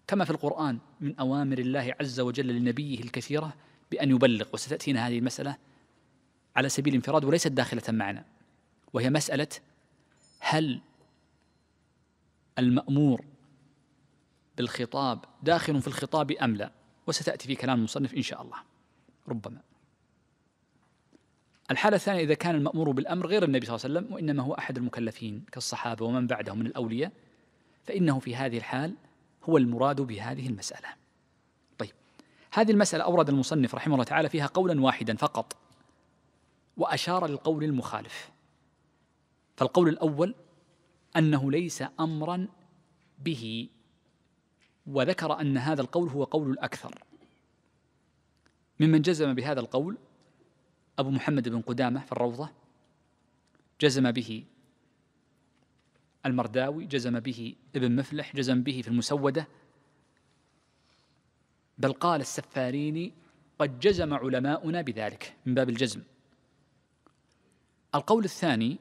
كما في القرآن من أوامر الله عز وجل لنبيه الكثيرة بأن يبلغ وستأتينا هذه المسألة على سبيل الانفراد وليست داخلة معنا وهي مسألة هل المأمور بالخطاب داخل في الخطاب أم لا وستأتي في كلام المصنف إن شاء الله ربما الحالة الثانية إذا كان المأمور بالأمر غير النبي صلى الله عليه وسلم وإنما هو أحد المكلفين كالصحابة ومن بعدهم من الأولياء فإنه في هذه الحال هو المراد بهذه المسألة طيب هذه المسألة أورد المصنف رحمه الله تعالى فيها قولا واحدا فقط وأشار للقول المخالف فالقول الأول أنه ليس أمرا به وذكر أن هذا القول هو قول الأكثر ممن جزم بهذا القول أبو محمد بن قدامة في الروضة جزم به المرداوي جزم به ابن مفلح جزم به في المسودة بل قال السفاريني قد جزم علماؤنا بذلك من باب الجزم القول الثاني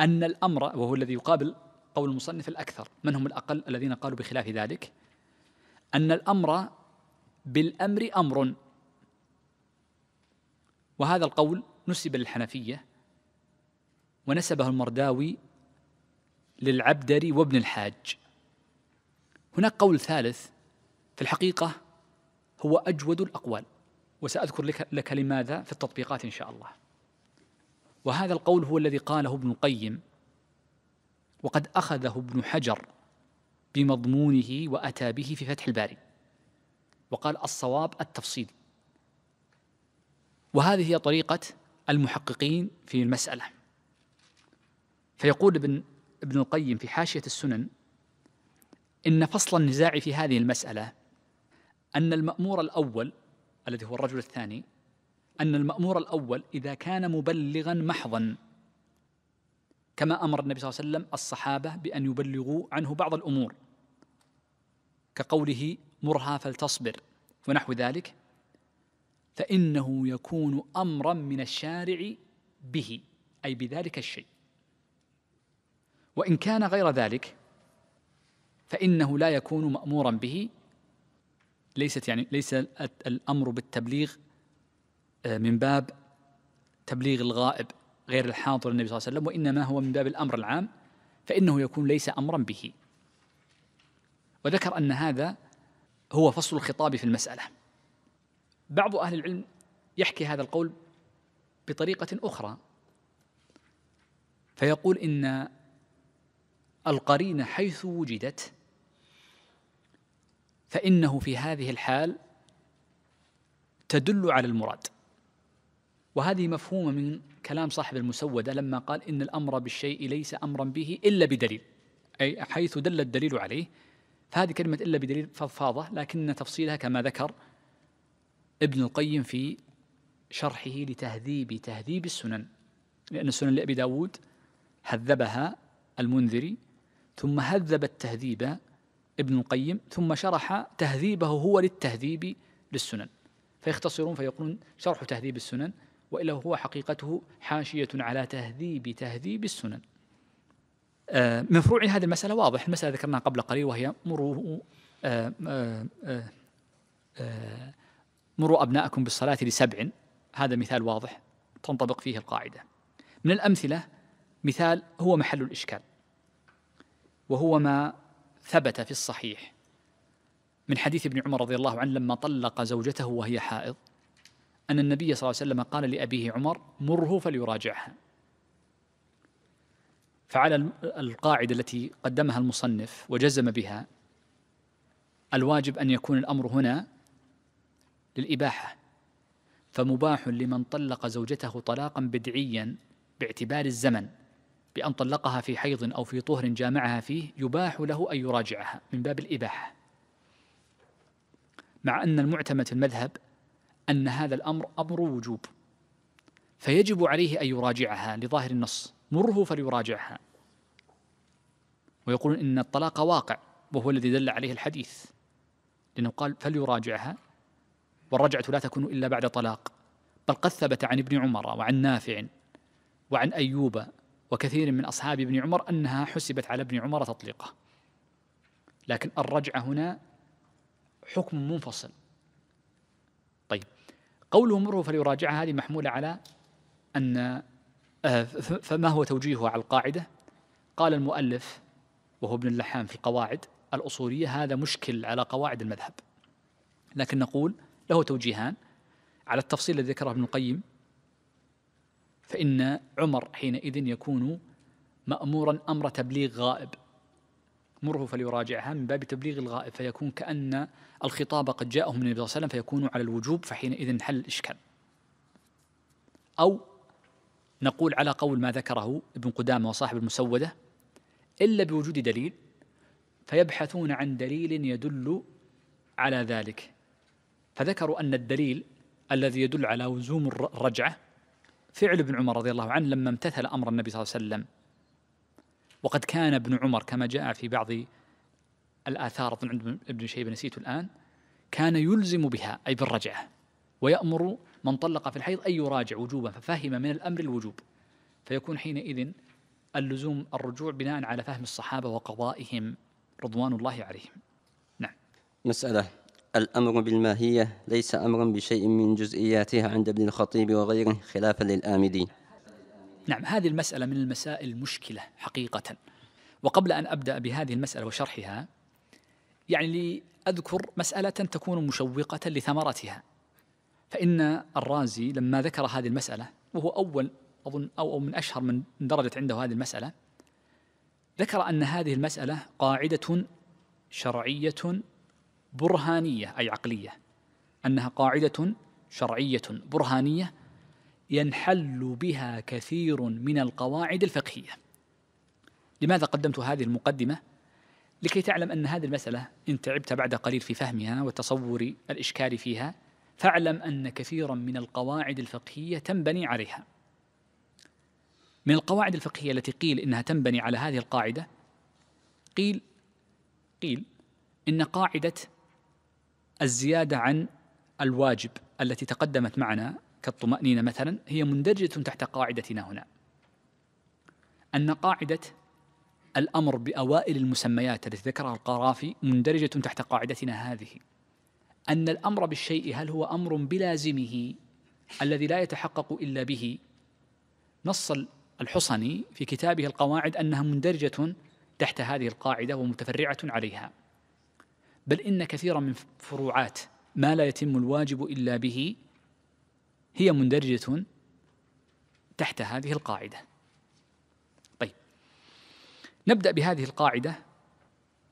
أن الأمر وهو الذي يقابل قول المصنف الأكثر من هم الأقل الذين قالوا بخلاف ذلك أن الأمر بالأمر أمر وهذا القول نسب للحنفية ونسبه المرداوي للعبدري وابن الحاج هناك قول ثالث في الحقيقة هو أجود الأقوال وسأذكر لك, لماذا في التطبيقات إن شاء الله وهذا القول هو الذي قاله ابن القيم وقد اخذه ابن حجر بمضمونه واتى به في فتح الباري وقال الصواب التفصيل وهذه هي طريقه المحققين في المساله فيقول ابن ابن القيم في حاشيه السنن ان فصل النزاع في هذه المساله ان المامور الاول الذي هو الرجل الثاني أن المأمور الأول إذا كان مبلغا محضا كما أمر النبي صلى الله عليه وسلم الصحابة بأن يبلغوا عنه بعض الأمور كقوله مرها فلتصبر ونحو ذلك فإنه يكون أمرا من الشارع به أي بذلك الشيء وإن كان غير ذلك فإنه لا يكون مأمورا به ليست يعني ليس الأمر بالتبليغ آه، من باب تبليغ الغائب غير الحاضر للنبي صلى الله عليه وسلم وإنما هو من باب الأمر العام فإنه يكون ليس أمرا به وذكر أن هذا هو فصل الخطاب في المسألة بعض أهل العلم يحكي هذا القول بطريقة أخرى فيقول إن القرينة حيث وجدت فإنه في هذه الحال تدل على المراد وهذه مفهومة من كلام صاحب المسودة لما قال إن الأمر بالشيء ليس أمرا به إلا بدليل أي حيث دل الدليل عليه فهذه كلمة إلا بدليل فضفاضة لكن تفصيلها كما ذكر ابن القيم في شرحه لتهذيب تهذيب السنن لأن السنن لأبي داود هذبها المنذري ثم هذب التهذيب ابن القيم ثم شرح تهذيبه هو للتهذيب للسنن فيختصرون فيقولون شرح تهذيب السنن وإلا هو حقيقته حاشية على تهذيب تهذيب السنن آه، من فروع هذه المسألة واضح المسألة ذكرناها قبل قليل وهي مروا آه، آه، مروا أبناءكم بالصلاة لسبع هذا مثال واضح تنطبق فيه القاعدة من الأمثلة مثال هو محل الإشكال وهو ما ثبت في الصحيح من حديث ابن عمر رضي الله عنه لما طلق زوجته وهي حائض أن النبي صلى الله عليه وسلم قال لأبيه عمر مره فليراجعها فعلى القاعدة التي قدمها المصنف وجزم بها الواجب أن يكون الأمر هنا للإباحة فمباح لمن طلق زوجته طلاقا بدعيا باعتبار الزمن بأن طلقها في حيض أو في طهر جامعها فيه يباح له أن يراجعها من باب الإباحة مع أن المعتمد في المذهب أن هذا الأمر أمر وجوب فيجب عليه أن يراجعها لظاهر النص مره فليراجعها ويقولون إن الطلاق واقع وهو الذي دل عليه الحديث لأنه قال فليراجعها والرجعة لا تكون إلا بعد طلاق بل قد ثبت عن ابن عمر وعن نافع وعن أيوب وكثير من أصحاب ابن عمر أنها حسبت على ابن عمر تطليقه لكن الرجعة هنا حكم منفصل قوله مره فليراجعها هذه محمولة على أن آه، فما هو توجيهه على القاعدة قال المؤلف وهو ابن اللحام في القواعد الأصولية هذا مشكل على قواعد المذهب لكن نقول له توجيهان على التفصيل الذي ذكره ابن القيم فإن عمر حينئذ يكون مأمورا أمر تبليغ غائب مره فليراجعها من باب تبليغ الغائب فيكون كأن الخطاب قد جاءه من النبي صلى الله عليه وسلم فيكون على الوجوب فحينئذ انحل الإشكال أو نقول على قول ما ذكره ابن قدامة وصاحب المسودة إلا بوجود دليل فيبحثون عن دليل يدل على ذلك فذكروا أن الدليل الذي يدل على وزوم الرجعة فعل ابن عمر رضي الله عنه لما امتثل أمر النبي صلى الله عليه وسلم وقد كان ابن عمر كما جاء في بعض الآثار أظن عند ابن شيبة نسيته الآن كان يلزم بها أي بالرجعة ويأمر من طلق في الحيض أن يراجع وجوبا ففهم من الأمر الوجوب فيكون حينئذ اللزوم الرجوع بناء على فهم الصحابة وقضائهم رضوان الله عليهم نعم مسألة الأمر بالماهية ليس أمرا بشيء من جزئياتها عند ابن الخطيب وغيره خلافا للآمدين نعم هذه المسألة من المسائل المشكلة حقيقة وقبل أن أبدأ بهذه المسألة وشرحها يعني لأذكر مسألة تكون مشوقة لثمرتها فإن الرازي لما ذكر هذه المسألة وهو أول أظن أو من أشهر من درجة عنده هذه المسألة ذكر أن هذه المسألة قاعدة شرعية برهانية أي عقلية أنها قاعدة شرعية برهانية ينحل بها كثير من القواعد الفقهيه لماذا قدمت هذه المقدمه لكي تعلم ان هذه المساله ان تعبت بعد قليل في فهمها وتصور الاشكال فيها فاعلم ان كثيرا من القواعد الفقهيه تنبني عليها من القواعد الفقهيه التي قيل انها تنبني على هذه القاعده قيل قيل ان قاعده الزياده عن الواجب التي تقدمت معنا كالطمأنينة مثلا هي مندرجة تحت قاعدتنا هنا أن قاعدة الأمر بأوائل المسميات التي ذكرها القرافي مندرجة تحت قاعدتنا هذه أن الأمر بالشيء هل هو أمر بلازمه الذي لا يتحقق إلا به نص الحصني في كتابه القواعد أنها مندرجة تحت هذه القاعدة ومتفرعة عليها بل إن كثيرا من فروعات ما لا يتم الواجب إلا به هي مندرجة تحت هذه القاعدة طيب نبدأ بهذه القاعدة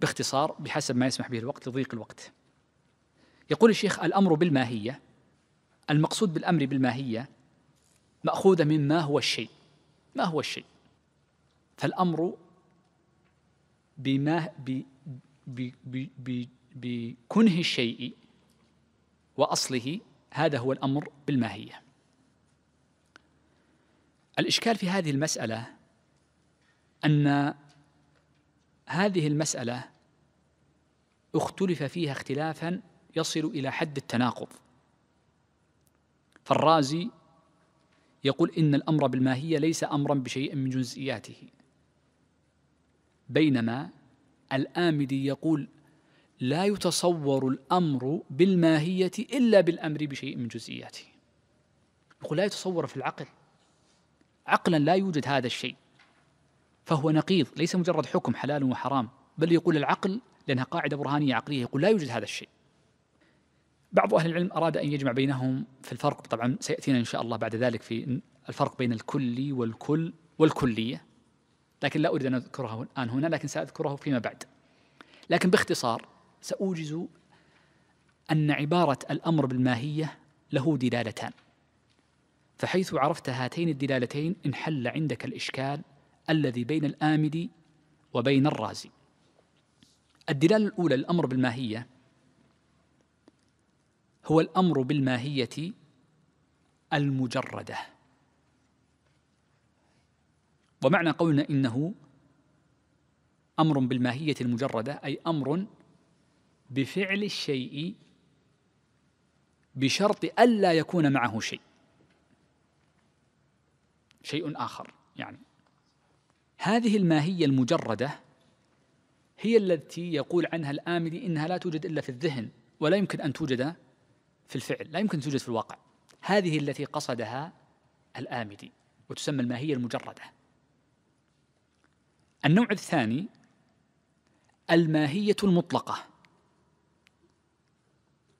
باختصار بحسب ما يسمح به الوقت لضيق الوقت يقول الشيخ الأمر بالماهية المقصود بالأمر بالماهية مأخوذة من ما هو الشيء ما هو الشيء فالأمر بما ب ب ب بكنه الشيء وأصله هذا هو الأمر بالماهية الإشكال في هذه المسألة أن هذه المسألة اختلف فيها اختلافا يصل إلى حد التناقض فالرازي يقول إن الأمر بالماهية ليس أمرا بشيء من جزئياته بينما الآمدي يقول لا يتصور الأمر بالماهية إلا بالأمر بشيء من جزئياته يقول لا يتصور في العقل عقلا لا يوجد هذا الشيء فهو نقيض ليس مجرد حكم حلال وحرام بل يقول العقل لأنها قاعدة برهانية عقلية يقول لا يوجد هذا الشيء بعض أهل العلم أراد أن يجمع بينهم في الفرق طبعا سيأتينا إن شاء الله بعد ذلك في الفرق بين الكلي والكل والكلية لكن لا أريد أن أذكرها الآن هنا لكن سأذكره فيما بعد لكن باختصار سأوجز أن عبارة الأمر بالماهية له دلالتان فحيث عرفت هاتين الدلالتين انحل عندك الإشكال الذي بين الآمدي وبين الرازي الدلالة الأولى للأمر بالماهية هو الأمر بالماهية المجردة ومعنى قولنا إنه أمر بالماهية المجردة أي أمر بفعل الشيء بشرط ألا يكون معه شيء شيء آخر يعني هذه الماهية المجردة هي التي يقول عنها الآمدي إنها لا توجد إلا في الذهن ولا يمكن أن توجد في الفعل لا يمكن أن توجد في الواقع هذه التي قصدها الآمدي وتسمى الماهية المجردة النوع الثاني الماهية المطلقة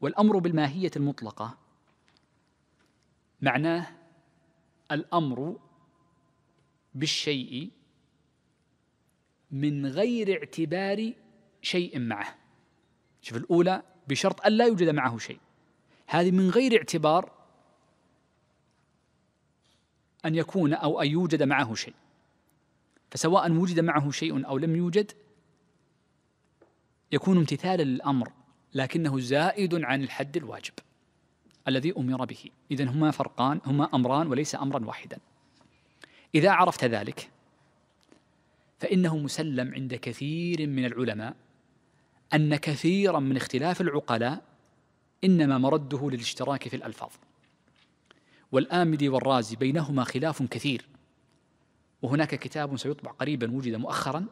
والامر بالماهيه المطلقه معناه الامر بالشيء من غير اعتبار شيء معه شوف الاولى بشرط ان لا يوجد معه شيء هذه من غير اعتبار ان يكون او ان يوجد معه شيء فسواء وجد معه شيء او لم يوجد يكون امتثالا للامر لكنه زائد عن الحد الواجب الذي أمر به إذا هما فرقان هما أمران وليس أمرا واحدا إذا عرفت ذلك فإنه مسلم عند كثير من العلماء أن كثيرا من اختلاف العقلاء إنما مرده للاشتراك في الألفاظ والآمدي والرازي بينهما خلاف كثير وهناك كتاب سيطبع قريبا وجد مؤخرا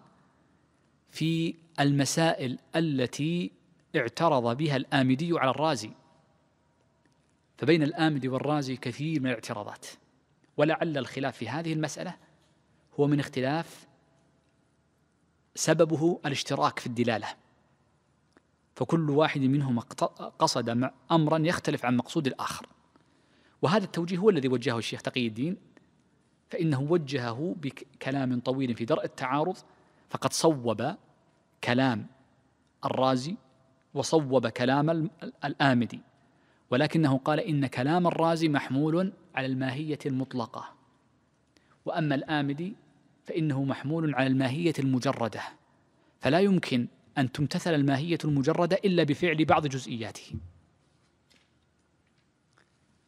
في المسائل التي اعترض بها الآمدي على الرازي فبين الآمدي والرازي كثير من الاعتراضات ولعل الخلاف في هذه المسألة هو من اختلاف سببه الاشتراك في الدلالة فكل واحد منهما قصد أمرا يختلف عن مقصود الآخر وهذا التوجيه هو الذي وجهه الشيخ تقي الدين فإنه وجهه بكلام طويل في درء التعارض فقد صوب كلام الرازي وصوب كلام الآمدي ولكنه قال إن كلام الرازي محمول على الماهية المطلقة وأما الآمدي فإنه محمول على الماهية المجردة فلا يمكن أن تمتثل الماهية المجردة إلا بفعل بعض جزئياته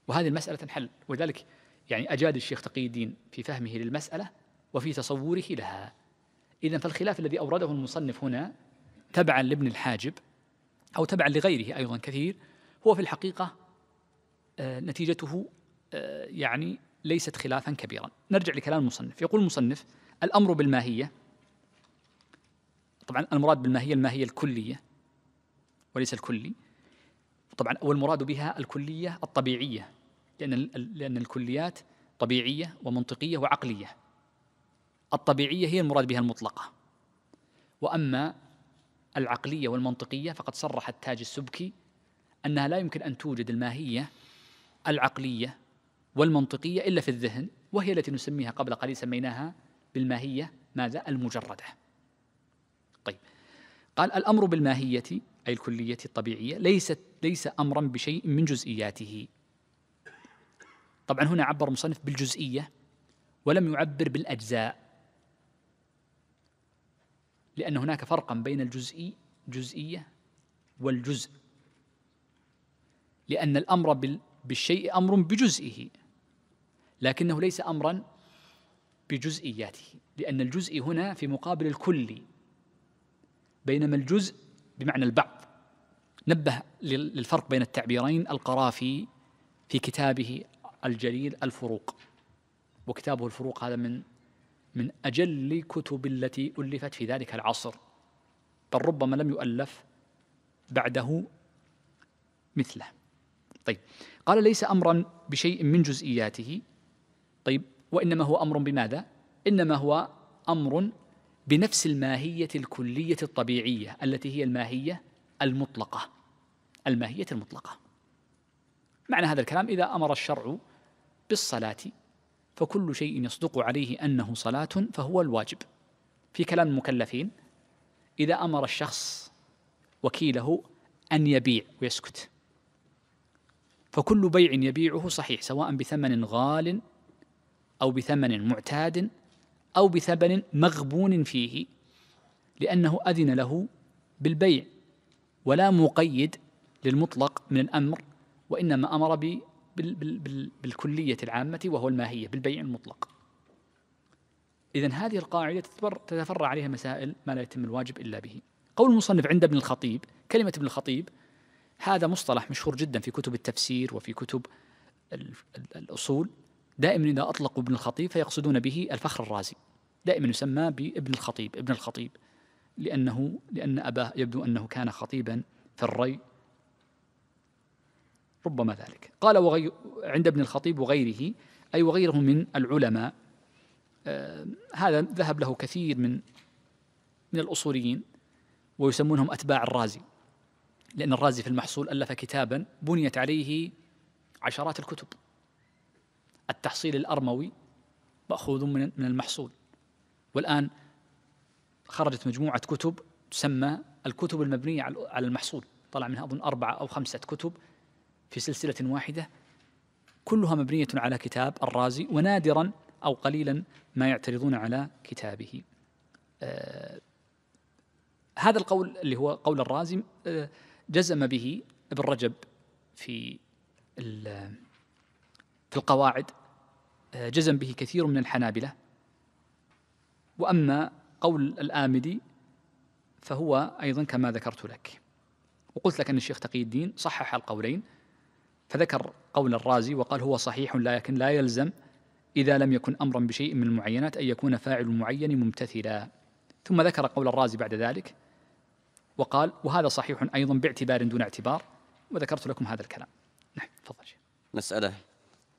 وهذه المسألة تنحل ولذلك يعني أجاد الشيخ تقي الدين في فهمه للمسألة وفي تصوره لها إذا فالخلاف الذي أورده المصنف هنا تبعا لابن الحاجب أو تبعا لغيره أيضا كثير هو في الحقيقة آه، نتيجته آه، يعني ليست خلافا كبيرا نرجع لكلام المصنف يقول المصنف الأمر بالماهية طبعا المراد بالماهية الماهية الكلية وليس الكلي طبعا والمراد بها الكلية الطبيعية لأن لأن الكليات طبيعية ومنطقية وعقلية الطبيعية هي المراد بها المطلقة وأما العقلية والمنطقية فقد صرح التاج السبكي أنها لا يمكن أن توجد الماهية العقلية والمنطقية إلا في الذهن وهي التي نسميها قبل قليل سميناها بالماهية ماذا؟ المجردة طيب قال الأمر بالماهية أي الكلية الطبيعية ليست ليس أمرا بشيء من جزئياته طبعا هنا عبر المصنف بالجزئية ولم يعبر بالأجزاء لأن هناك فرقا بين الجزئي جزئية والجزء لأن الأمر بالشيء أمر بجزئه لكنه ليس أمرا بجزئياته لأن الجزء هنا في مقابل الكل بينما الجزء بمعنى البعض نبه للفرق بين التعبيرين القرافي في كتابه الجليل الفروق وكتابه الفروق هذا من من أجل الكتب التي ألفت في ذلك العصر بل ربما لم يؤلف بعده مثله طيب قال ليس أمرا بشيء من جزئياته طيب وإنما هو أمر بماذا؟ إنما هو أمر بنفس الماهية الكلية الطبيعية التي هي الماهية المطلقة الماهية المطلقة معنى هذا الكلام إذا أمر الشرع بالصلاة فكل شيء يصدق عليه انه صلاه فهو الواجب في كلام المكلفين اذا امر الشخص وكيله ان يبيع ويسكت فكل بيع يبيعه صحيح سواء بثمن غال او بثمن معتاد او بثمن مغبون فيه لانه اذن له بالبيع ولا مقيد للمطلق من الامر وانما امر بال بال بالكلية العامة وهو الماهية بالبيع المطلق إذا هذه القاعدة تتفرع عليها مسائل ما لا يتم الواجب إلا به قول المصنف عند ابن الخطيب كلمة ابن الخطيب هذا مصطلح مشهور جدا في كتب التفسير وفي كتب الأصول دائما إذا أطلقوا ابن الخطيب فيقصدون به الفخر الرازي دائما يسمى بابن الخطيب ابن الخطيب لأنه لأن أباه يبدو أنه كان خطيبا في الري ربما ذلك قال وغير عند ابن الخطيب وغيره أي وغيره من العلماء آه، هذا ذهب له كثير من من الأصوليين ويسمونهم أتباع الرازي لأن الرازي في المحصول ألف كتابا بنيت عليه عشرات الكتب التحصيل الأرموي مأخوذ من من المحصول والآن خرجت مجموعة كتب تسمى الكتب المبنية على المحصول طلع منها أظن أربعة أو خمسة كتب في سلسلة واحدة كلها مبنية على كتاب الرازي ونادرا أو قليلا ما يعترضون على كتابه آه هذا القول اللي هو قول الرازي آه جزم به ابن رجب في في القواعد آه جزم به كثير من الحنابلة وأما قول الآمدي فهو أيضا كما ذكرت لك وقلت لك أن الشيخ تقي الدين صحح القولين فذكر قول الرازي وقال هو صحيح لكن لا يلزم إذا لم يكن أمرا بشيء من المعينات أن يكون فاعل المعين ممتثلا ثم ذكر قول الرازي بعد ذلك وقال وهذا صحيح أيضا باعتبار دون اعتبار وذكرت لكم هذا الكلام نعم تفضل مسألة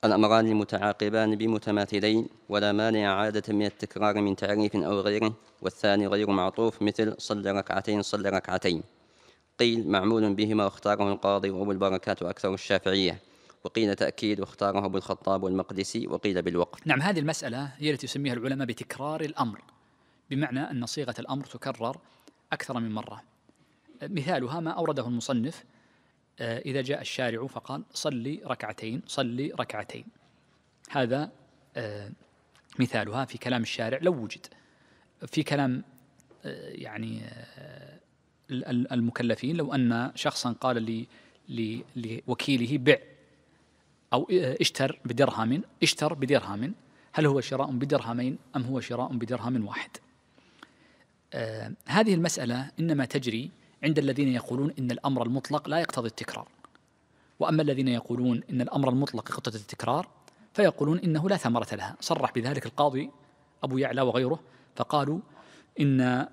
الأمران المتعاقبان بمتماثلين ولا مانع عادة من التكرار من تعريف أو غيره والثاني غير معطوف مثل صل ركعتين صل ركعتين قيل معمول بهما واختاره القاضي وأبو البركات وأكثر الشافعية وقيل تأكيد واختاره أبو الخطاب والمقدسي وقيل بالوقف نعم هذه المسألة هي التي يسميها العلماء بتكرار الأمر بمعنى أن صيغة الأمر تكرر أكثر من مرة مثالها ما أورده المصنف آه، إذا جاء الشارع فقال صلي ركعتين صلي ركعتين هذا آه، مثالها في كلام الشارع لو وجد في كلام آه، يعني المكلفين لو ان شخصا قال لي لوكيله بع او اشتر بدرهم اشتر بدرهم هل هو شراء بدرهمين ام هو شراء بدرهم واحد؟ آه هذه المساله انما تجري عند الذين يقولون ان الامر المطلق لا يقتضي التكرار. واما الذين يقولون ان الامر المطلق يقتضي التكرار فيقولون انه لا ثمره لها، صرح بذلك القاضي ابو يعلى وغيره فقالوا ان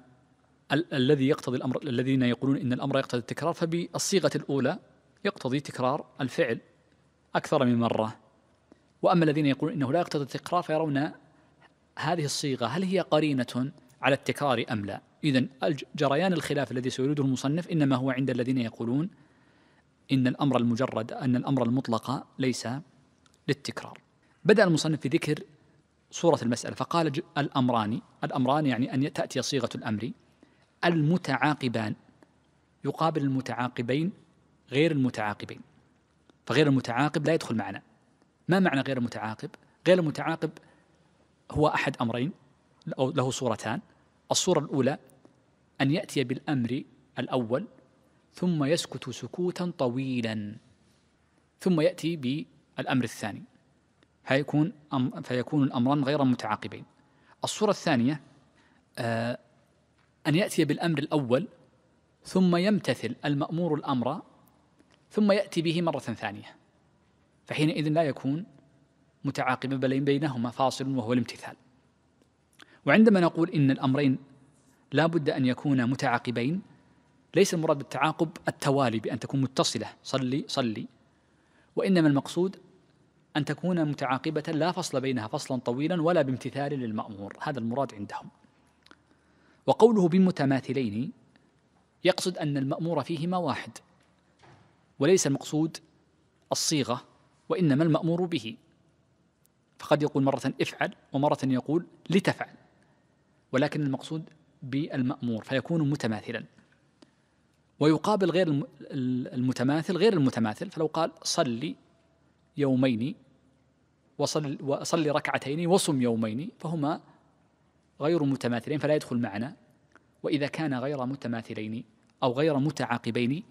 ال- الذي يقتضي الامر الذين يقولون ان الامر يقتضي التكرار فبالصيغه الاولى يقتضي تكرار الفعل اكثر من مره واما الذين يقولون انه لا يقتضي التكرار فيرون هذه الصيغه هل هي قرينه على التكرار ام لا؟ اذا جريان الخلاف الذي سيريده المصنف انما هو عند الذين يقولون ان الامر المجرد ان الامر المطلق ليس للتكرار. بدا المصنف في ذكر صوره المساله فقال الامران الامران يعني ان تاتي صيغه الامر المتعاقبان يقابل المتعاقبين غير المتعاقبين فغير المتعاقب لا يدخل معنا ما معنى غير المتعاقب؟ غير المتعاقب هو أحد أمرين أو له صورتان الصورة الأولى أن يأتي بالأمر الأول ثم يسكت سكوتا طويلا ثم يأتي بالأمر الثاني فيكون أم فيكون الأمران غير متعاقبين الصورة الثانية آه أن يأتي بالأمر الأول ثم يمتثل المأمور الأمر ثم يأتي به مرة ثانية فحينئذ لا يكون متعاقبا بل بينهما فاصل وهو الامتثال وعندما نقول إن الأمرين لا بد أن يكونا متعاقبين ليس المراد بالتعاقب التوالي بأن تكون متصلة صلي صلي وإنما المقصود أن تكون متعاقبة لا فصل بينها فصلا طويلا ولا بامتثال للمأمور هذا المراد عندهم وقوله بمتماثلين يقصد أن المأمور فيهما واحد وليس المقصود الصيغة وإنما المأمور به فقد يقول مرة افعل ومرة يقول لتفعل ولكن المقصود بالمأمور فيكون متماثلا ويقابل غير المتماثل غير المتماثل فلو قال صلي يومين وصل وصلي ركعتين وصم يومين فهما غير متماثلين فلا يدخل معنا وإذا كان غير متماثلين أو غير متعاقبين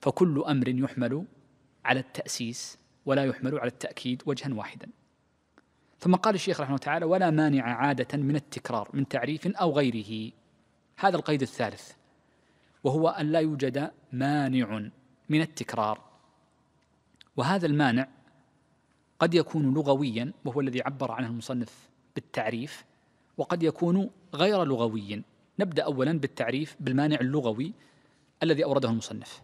فكل أمر يحمل على التأسيس ولا يحمل على التأكيد وجها واحدا ثم قال الشيخ رحمه تعالى ولا مانع عادة من التكرار من تعريف أو غيره هذا القيد الثالث وهو أن لا يوجد مانع من التكرار وهذا المانع قد يكون لغويا وهو الذي عبر عنه المصنف بالتعريف وقد يكون غير لغوي نبدا اولا بالتعريف بالمانع اللغوي الذي اورده المصنف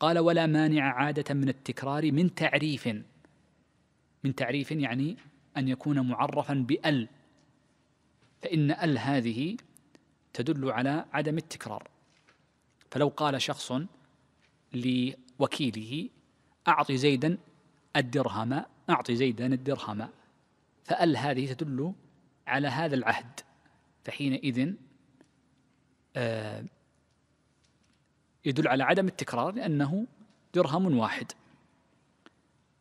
قال ولا مانع عاده من التكرار من تعريف من تعريف يعني ان يكون معرفا بال فان ال هذه تدل على عدم التكرار فلو قال شخص لوكيله اعط زيدا الدرهم اعط زيدا الدرهم فال هذه تدل على هذا العهد فحينئذ آه، يدل على عدم التكرار لأنه درهم واحد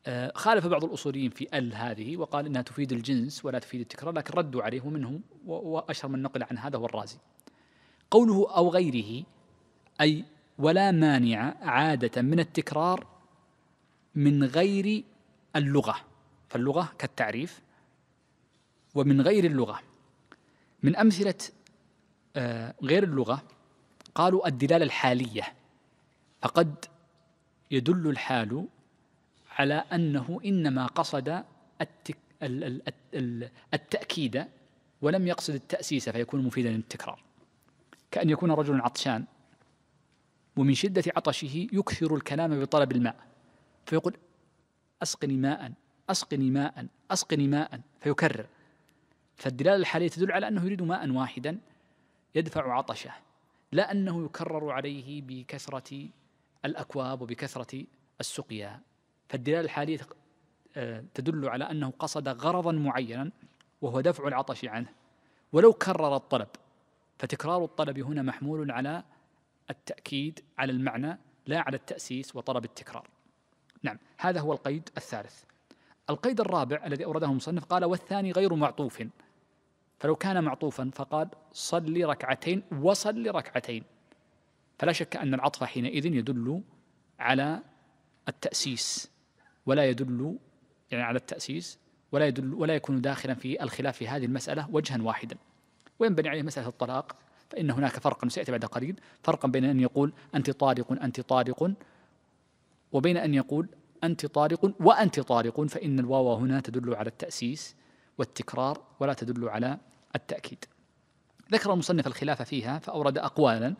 آه، خالف بعض الأصوليين في ال هذه وقال إنها تفيد الجنس ولا تفيد التكرار لكن ردوا عليه ومنهم وأشهر من نقل عن هذا هو الرازي قوله أو غيره أي ولا مانع عادة من التكرار من غير اللغة فاللغة كالتعريف ومن غير اللغة من أمثلة آه، غير اللغة قالوا الدلالة الحالية فقد يدل الحال على أنه إنما قصد التأكيد ولم يقصد التأسيس فيكون مفيدا للتكرار كأن يكون رجل عطشان ومن شدة عطشه يكثر الكلام بطلب الماء فيقول أسقني ماء أسقني ماء أسقني ماء فيكرر فالدلالة الحالية تدل على أنه يريد ماء واحدا يدفع عطشه لا أنه يكرر عليه بكثرة الأكواب وبكثرة السقيا فالدلالة الحالية آه، تدل على أنه قصد غرضا معينا وهو دفع العطش عنه ولو كرر الطلب فتكرار الطلب هنا محمول على التأكيد على المعنى لا على التأسيس وطلب التكرار نعم هذا هو القيد الثالث القيد الرابع الذي أورده المصنف قال والثاني غير معطوف فلو كان معطوفا فقال صلي ركعتين وصلي ركعتين فلا شك أن العطف حينئذ يدل على التأسيس ولا يدل يعني على التأسيس ولا يدل ولا يكون داخلا في الخلاف في هذه المسألة وجها واحدا وينبني عليه مسألة الطلاق فإن هناك فرقا سيأتي بعد قليل فرقا بين أن يقول أنت طارق أنت طارق وبين أن يقول أنت طارق وأنت طارق فإن الواو هنا تدل على التأسيس والتكرار ولا تدل على التأكيد ذكر المصنف الخلاف فيها فأورد أقوالا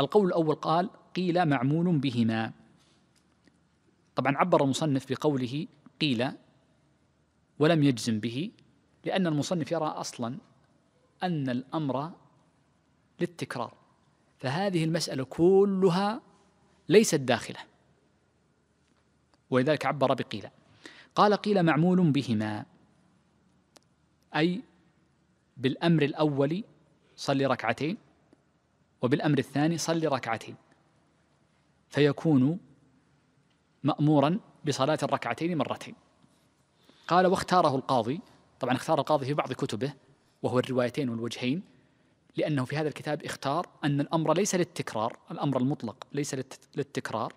القول الأول قال قيل معمول بهما طبعا عبر المصنف بقوله قيل ولم يجزم به لأن المصنف يرى أصلا أن الأمر للتكرار فهذه المسألة كلها ليست داخلة ولذلك عبر بقيل قال قيل معمول بهما أي بالأمر الأول صلي ركعتين وبالأمر الثاني صلي ركعتين فيكون مأمورا بصلاة الركعتين مرتين قال واختاره القاضي طبعا اختار القاضي في بعض كتبه وهو الروايتين والوجهين لأنه في هذا الكتاب اختار أن الأمر ليس للتكرار الأمر المطلق ليس للتكرار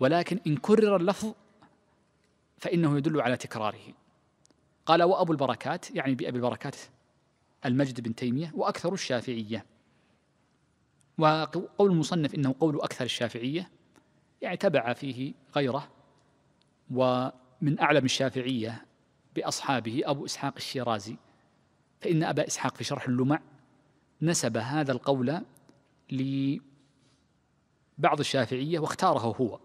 ولكن إن كرر اللفظ فإنه يدل على تكراره قال وأبو البركات يعني بأبي البركات المجد بن تيمية وأكثر الشافعية وقول المصنف إنه قول أكثر الشافعية يعني تبع فيه غيره ومن أعلم الشافعية بأصحابه أبو إسحاق الشيرازي فإن أبا إسحاق في شرح اللمع نسب هذا القول لبعض الشافعية واختاره هو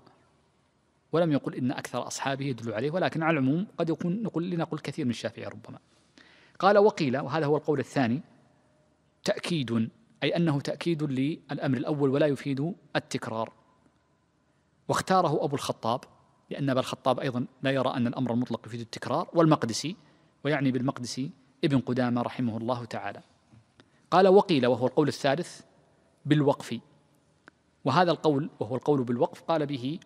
ولم يقل إن أكثر أصحابه يدل عليه ولكن على العموم قد يكون نقول لنقل كثير من الشافعيه ربما قال وقيل وهذا هو القول الثاني تأكيد أي أنه تأكيد للأمر الأول ولا يفيد التكرار واختاره أبو الخطاب لأن أبا الخطاب أيضا لا يرى أن الأمر المطلق يفيد التكرار والمقدسي ويعني بالمقدسي ابن قدامة رحمه الله تعالى قال وقيل وهو القول الثالث بالوقف وهذا القول وهو القول بالوقف قال به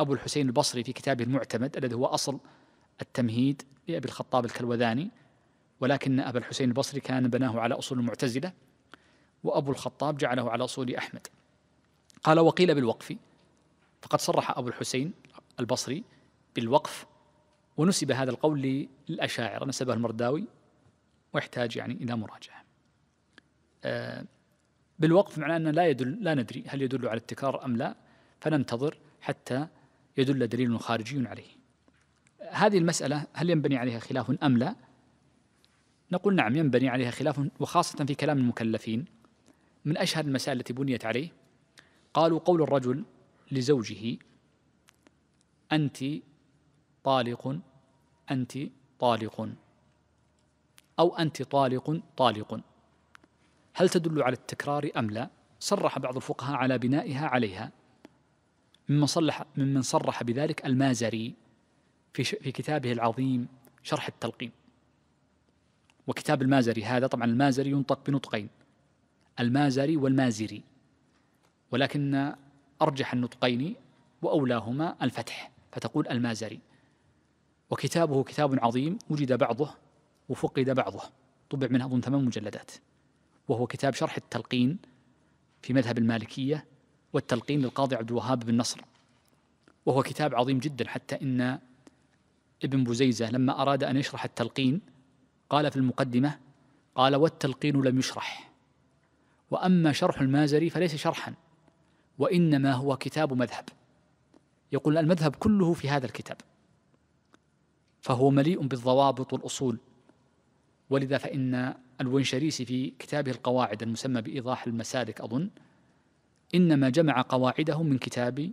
أبو الحسين البصري في كتابه المعتمد الذي هو أصل التمهيد لأبي الخطاب الكلوذاني ولكن أبا الحسين البصري كان بناه على أصول المعتزلة وأبو الخطاب جعله على أصول أحمد قال وقيل بالوقف فقد صرح أبو الحسين البصري بالوقف ونسب هذا القول للأشاعرة نسبه المرداوي ويحتاج يعني إلى مراجعة آه، بالوقف معناه أن لا يدل لا ندري هل يدل على التكرار أم لا فننتظر حتى يدل دليل خارجي عليه هذه المسألة هل ينبني عليها خلاف أم لا نقول نعم ينبني عليها خلاف وخاصة في كلام المكلفين من أشهر المسائل التي بنيت عليه قالوا قول الرجل لزوجه أنت طالق أنت طالق أو أنت طالق طالق هل تدل على التكرار أم لا صرح بعض الفقهاء على بنائها عليها ممن صلح ممن صرح بذلك المازري في في كتابه العظيم شرح التلقين وكتاب المازري هذا طبعا المازري ينطق بنطقين المازري والمازري ولكن أرجح النطقين وأولاهما الفتح فتقول المازري وكتابه كتاب عظيم وجد بعضه وفقد بعضه طبع منه أظن ثمان مجلدات وهو كتاب شرح التلقين في مذهب المالكية والتلقين للقاضي عبد الوهاب بن نصر وهو كتاب عظيم جدا حتى إن ابن بزيزة لما أراد أن يشرح التلقين قال في المقدمة قال والتلقين لم يشرح وأما شرح المازري فليس شرحا وإنما هو كتاب مذهب يقول المذهب كله في هذا الكتاب فهو مليء بالضوابط والأصول ولذا فإن الونشريسي في كتابه القواعد المسمى بإيضاح المسالك أظن إنما جمع قواعده من كتاب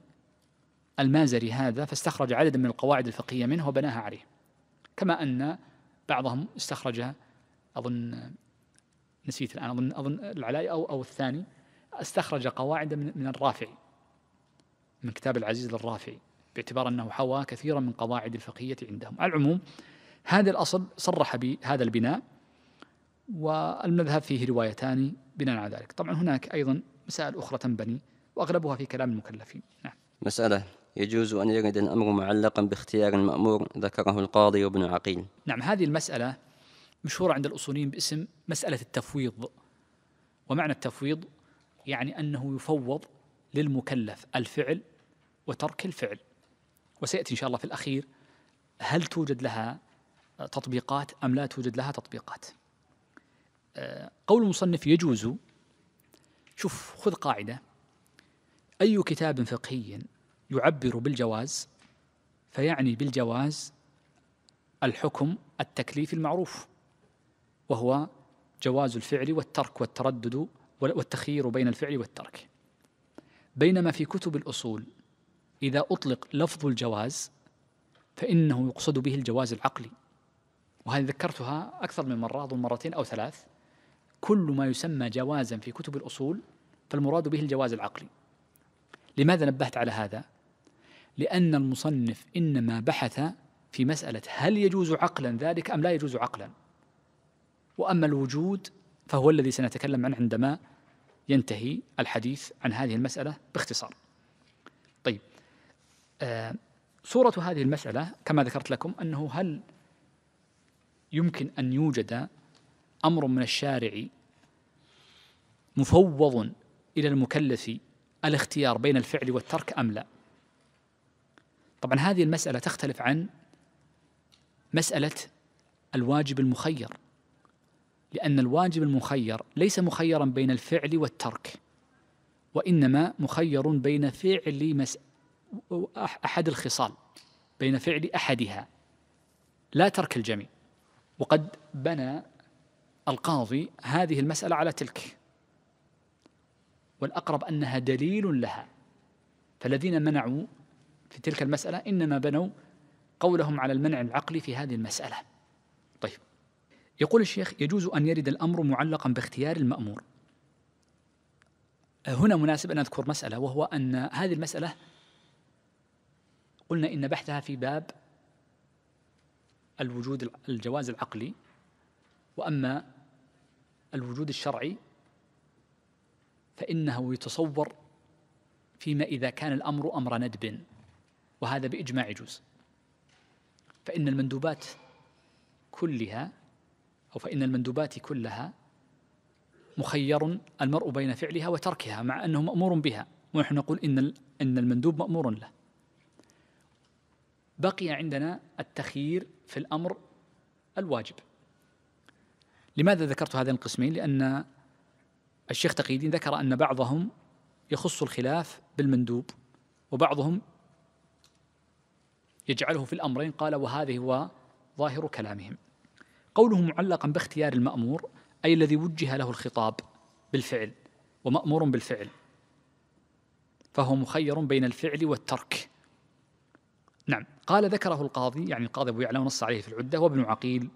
المازري هذا فاستخرج عددا من القواعد الفقهية منه وبناها عليه كما أن بعضهم استخرج أظن نسيت الآن أظن أظن العلاء أو أو الثاني استخرج قواعد من, من الرافعي من كتاب العزيز للرافعي باعتبار أنه حوى كثيرا من قواعد الفقهية عندهم على العموم هذا الأصل صرح بهذا البناء والمذهب فيه روايتان بناء على ذلك طبعا هناك أيضا مسائل أخرى تنبني وأغلبها في كلام المكلفين نعم. مسألة يجوز أن يرد الأمر معلقا باختيار المأمور ذكره القاضي وابن عقيل نعم هذه المسألة مشهورة عند الأصوليين باسم مسألة التفويض ومعنى التفويض يعني أنه يفوض للمكلف الفعل وترك الفعل وسيأتي إن شاء الله في الأخير هل توجد لها تطبيقات أم لا توجد لها تطبيقات آه، قول المصنف يجوز شوف خذ قاعدة أي كتاب فقهي يعبر بالجواز فيعني بالجواز الحكم التكليفي المعروف وهو جواز الفعل والترك والتردد والتخيير بين الفعل والترك بينما في كتب الأصول إذا أطلق لفظ الجواز فإنه يقصد به الجواز العقلي وهذه ذكرتها أكثر من مرة أظن مرتين أو ثلاث كل ما يسمى جوازا في كتب الأصول فالمراد به الجواز العقلي لماذا نبهت على هذا؟ لأن المصنف إنما بحث في مسألة هل يجوز عقلا ذلك أم لا يجوز عقلا وأما الوجود فهو الذي سنتكلم عنه عندما ينتهي الحديث عن هذه المسألة باختصار طيب آه صورة هذه المسألة كما ذكرت لكم أنه هل يمكن أن يوجد امر من الشارع مفوض الى المكلف الاختيار بين الفعل والترك ام لا طبعا هذه المساله تختلف عن مساله الواجب المخير لان الواجب المخير ليس مخيرا بين الفعل والترك وانما مخير بين فعل مس احد الخصال بين فعل احدها لا ترك الجميع وقد بنى القاضي هذه المسألة على تلك والأقرب أنها دليل لها فالذين منعوا في تلك المسألة إنما بنوا قولهم على المنع العقلي في هذه المسألة طيب يقول الشيخ يجوز أن يرد الأمر معلقا باختيار المأمور هنا مناسب أن أذكر مسألة وهو أن هذه المسألة قلنا إن بحثها في باب الوجود الجواز العقلي وأما الوجود الشرعي فإنه يتصور فيما إذا كان الأمر أمر ندب وهذا بإجماع يجوز فإن المندوبات كلها أو فإن المندوبات كلها مخير المرء بين فعلها وتركها مع أنه مأمور بها ونحن نقول إن إن المندوب مأمور له بقي عندنا التخيير في الأمر الواجب لماذا ذكرت هذين القسمين؟ لأن الشيخ تقي الدين ذكر أن بعضهم يخص الخلاف بالمندوب وبعضهم يجعله في الأمرين قال وهذه هو ظاهر كلامهم قوله معلقا باختيار المأمور أي الذي وجه له الخطاب بالفعل ومأمور بالفعل فهو مخير بين الفعل والترك نعم قال ذكره القاضي يعني القاضي أبو يعلى ونص عليه في العدة وابن عقيل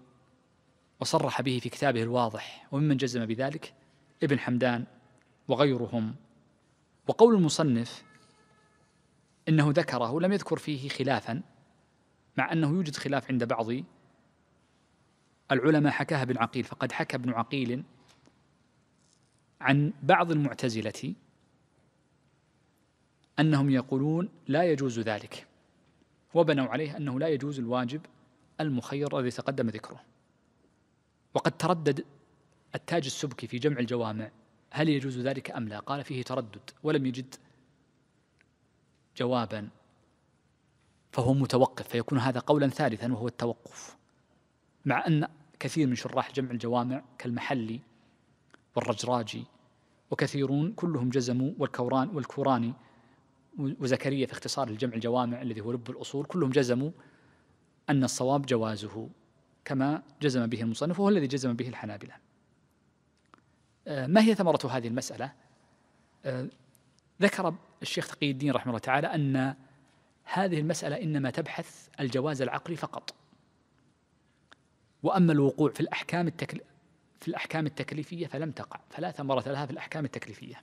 وصرح به في كتابه الواضح وممن جزم بذلك ابن حمدان وغيرهم وقول المصنف انه ذكره لم يذكر فيه خلافا مع انه يوجد خلاف عند بعض العلماء حكاها ابن عقيل فقد حكى ابن عقيل عن بعض المعتزله انهم يقولون لا يجوز ذلك وبنوا عليه انه لا يجوز الواجب المخير الذي تقدم ذكره وقد تردد التاج السبكي في جمع الجوامع هل يجوز ذلك أم لا قال فيه تردد ولم يجد جوابا فهو متوقف فيكون هذا قولا ثالثا وهو التوقف مع أن كثير من شراح جمع الجوامع كالمحلي والرجراجي وكثيرون كلهم جزموا والكوران والكوراني وزكريا في اختصار الجمع الجوامع الذي هو لب الأصول كلهم جزموا أن الصواب جوازه كما جزم به المصنف وهو الذي جزم به الحنابلة آه، ما هي ثمرة هذه المسألة؟ آه، ذكر الشيخ تقي الدين رحمه الله تعالى أن هذه المسألة إنما تبحث الجواز العقلي فقط وأما الوقوع في الأحكام التكل في الأحكام التكليفية فلم تقع فلا ثمرة لها في الأحكام التكليفية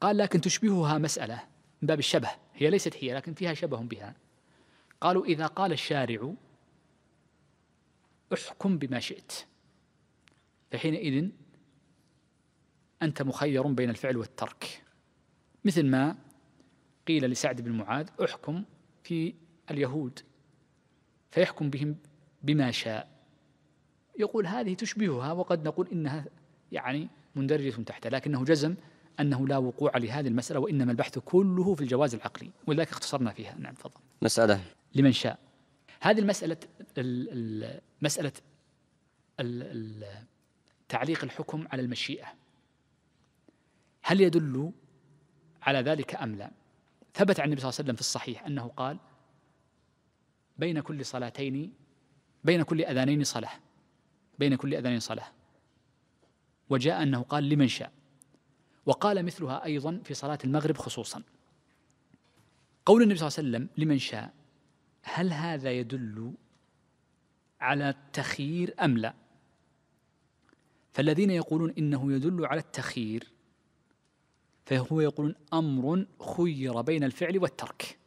قال لكن تشبهها مسألة من باب الشبه هي ليست هي لكن فيها شبه بها قالوا إذا قال الشارع احكم بما شئت فحينئذ أنت مخير بين الفعل والترك مثل ما قيل لسعد بن معاذ احكم في اليهود فيحكم بهم بما شاء يقول هذه تشبهها وقد نقول إنها يعني مندرجة تحتها لكنه جزم أنه لا وقوع لهذه المسألة وإنما البحث كله في الجواز العقلي ولذلك اختصرنا فيها نعم تفضل مسألة لمن شاء هذه المسألة مسألة تعليق الحكم على المشيئة هل يدل على ذلك أم لا ثبت عن النبي صلى الله عليه وسلم في الصحيح أنه قال بين كل صلاتين بين كل أذانين صلاة بين كل أذانين صلاة وجاء أنه قال لمن شاء وقال مثلها أيضا في صلاة المغرب خصوصا قول النبي صلى الله عليه وسلم لمن شاء هل هذا يدل على التخيير أم لا فالذين يقولون إنه يدل على التخيير فهو يقولون أمر خير بين الفعل والترك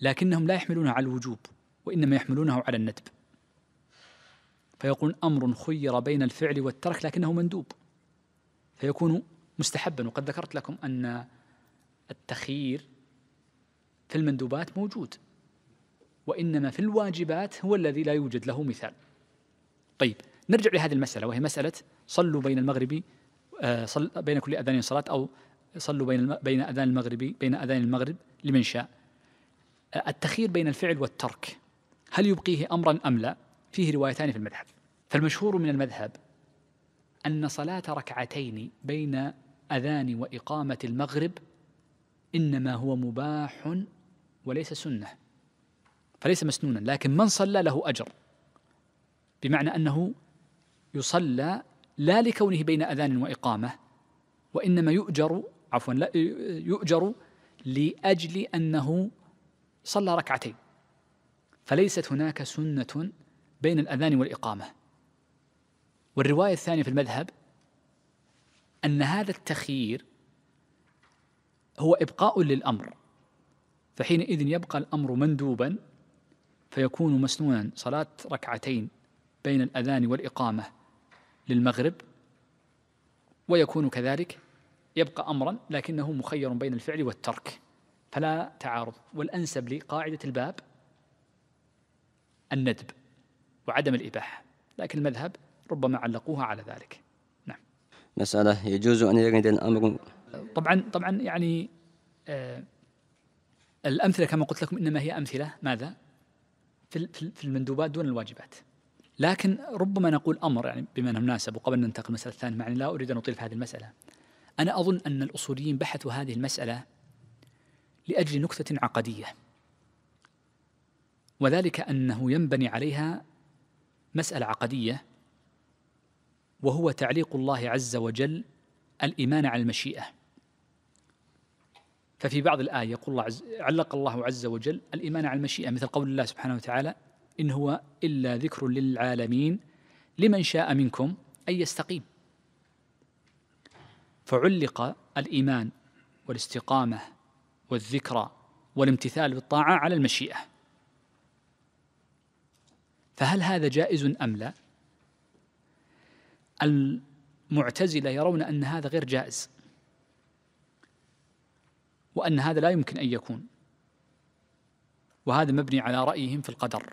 لكنهم لا يحملونه على الوجوب وإنما يحملونه على الندب فيقولون أمر خير بين الفعل والترك لكنه مندوب فيكون مستحبا وقد ذكرت لكم أن التخيير في المندوبات موجود وإنما في الواجبات هو الذي لا يوجد له مثال طيب نرجع لهذه المسألة وهي مسألة صلوا بين المغرب آه، صل بين كل أذان صلاة أو صلوا بين بين أذان المغرب بين أذان المغرب لمن شاء آه، التخير بين الفعل والترك هل يبقيه أمرا أم لا فيه روايتان في المذهب فالمشهور من المذهب أن صلاة ركعتين بين أذان وإقامة المغرب إنما هو مباح وليس سنة فليس مسنونا لكن من صلى له أجر بمعنى أنه يصلى لا لكونه بين أذان وإقامة وإنما يؤجر عفوا لا يؤجر لأجل أنه صلى ركعتين فليست هناك سنة بين الأذان والإقامة والرواية الثانية في المذهب أن هذا التخيير هو إبقاء للأمر فحينئذ يبقى الأمر مندوبا فيكون مسنونا صلاة ركعتين بين الأذان والإقامة للمغرب ويكون كذلك يبقى أمرا لكنه مخير بين الفعل والترك فلا تعارض والأنسب لقاعدة الباب الندب وعدم الإباحة لكن المذهب ربما علقوها على ذلك نعم مسألة يجوز أن يرد الأمر طبعا طبعا يعني آه الأمثلة كما قلت لكم إنما هي أمثلة ماذا في المندوبات دون الواجبات لكن ربما نقول امر يعني بما انه مناسب وقبل ان ننتقل للمساله الثانيه معني لا اريد ان اطيل في هذه المساله. انا اظن ان الاصوليين بحثوا هذه المساله لاجل نكته عقديه. وذلك انه ينبني عليها مساله عقديه وهو تعليق الله عز وجل الايمان على المشيئه. ففي بعض الآية يقول الله عز علق الله عز وجل الإيمان على المشيئة مثل قول الله سبحانه وتعالى إن هو إلا ذكر للعالمين لمن شاء منكم أن يستقيم فعلق الإيمان والاستقامة والذكرى والامتثال بالطاعة على المشيئة فهل هذا جائز أم لا؟ المعتزلة يرون أن هذا غير جائز وأن هذا لا يمكن أن يكون وهذا مبني على رأيهم في القدر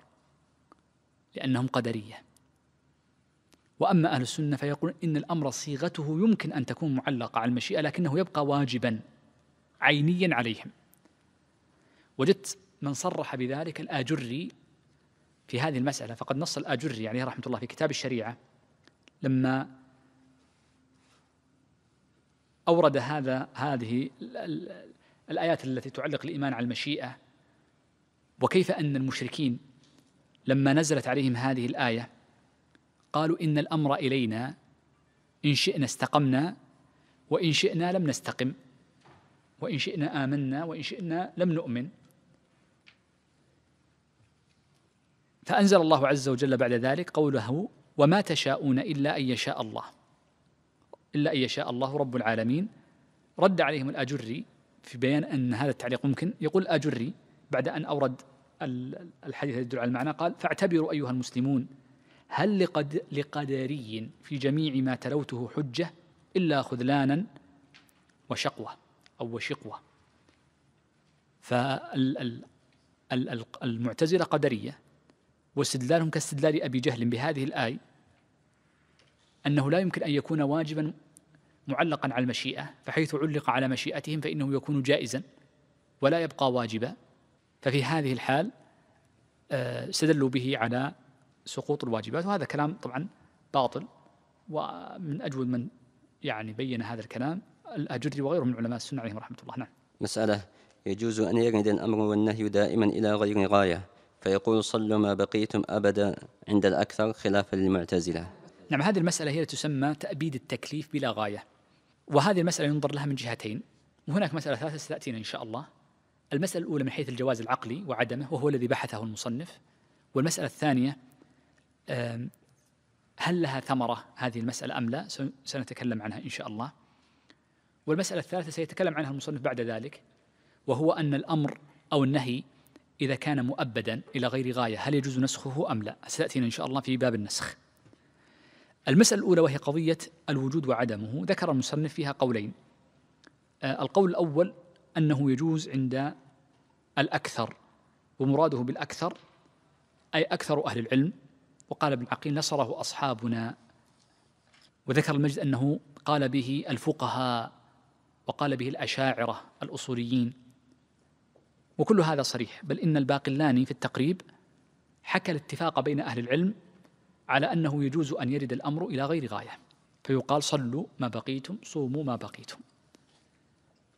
لأنهم قدرية وأما أهل السنة فيقولون إن الأمر صيغته يمكن أن تكون معلقة على المشيئة لكنه يبقى واجبا عينيا عليهم وجدت من صرح بذلك الآجري في هذه المسألة فقد نص الآجري عليه رحمة الله في كتاب الشريعة لما أورد هذا هذه الآيات التي تعلق الإيمان على المشيئة وكيف أن المشركين لما نزلت عليهم هذه الآية قالوا إن الأمر إلينا إن شئنا استقمنا وإن شئنا لم نستقم وإن شئنا آمنا وإن شئنا لم نؤمن فأنزل الله عز وجل بعد ذلك قوله وما تشاءون إلا أن يشاء الله إلا أن يشاء الله رب العالمين رد عليهم الأجري في بيان أن هذا التعليق ممكن يقول أجري بعد أن أورد الحديث يدل على المعنى قال فاعتبروا أيها المسلمون هل لقد لقدري في جميع ما تلوته حجة إلا خذلانا وشقوة أو وشقوة فالمعتزلة قدرية واستدلالهم كاستدلال أبي جهل بهذه الآية أنه لا يمكن أن يكون واجبا معلقا على المشيئة فحيث علق على مشيئتهم فإنه يكون جائزا ولا يبقى واجبا ففي هذه الحال آه، استدلوا به على سقوط الواجبات وهذا كلام طبعا باطل ومن أجود من يعني بين هذا الكلام الأجري وغيره من علماء السنة عليهم رحمة الله نعم مسألة يجوز أن يرد الأمر والنهي دائما إلى غير غاية فيقول صلوا ما بقيتم أبدا عند الأكثر خلافا للمعتزلة نعم هذه المسألة هي تسمى تأبيد التكليف بلا غاية وهذه المسألة ينظر لها من جهتين وهناك مسألة ثلاثة ستأتينا إن شاء الله المسألة الأولى من حيث الجواز العقلي وعدمه وهو الذي بحثه المصنف والمسألة الثانية هل لها ثمرة هذه المسألة أم لا سنتكلم عنها إن شاء الله والمسألة الثالثة سيتكلم عنها المصنف بعد ذلك وهو أن الأمر أو النهي إذا كان مؤبدا إلى غير غاية هل يجوز نسخه أم لا؟ ستأتينا إن شاء الله في باب النسخ. المسألة الأولى وهي قضية الوجود وعدمه ذكر المصنف فيها قولين آه، القول الأول أنه يجوز عند الأكثر ومراده بالأكثر أي أكثر أهل العلم وقال ابن عقيل نصره أصحابنا وذكر المجد أنه قال به الفقهاء وقال به الأشاعرة الأصوليين وكل هذا صريح بل إن الباقلاني في التقريب حكى الاتفاق بين أهل العلم على أنه يجوز أن يرد الأمر إلى غير غاية فيقال صلوا ما بقيتم صوموا ما بقيتم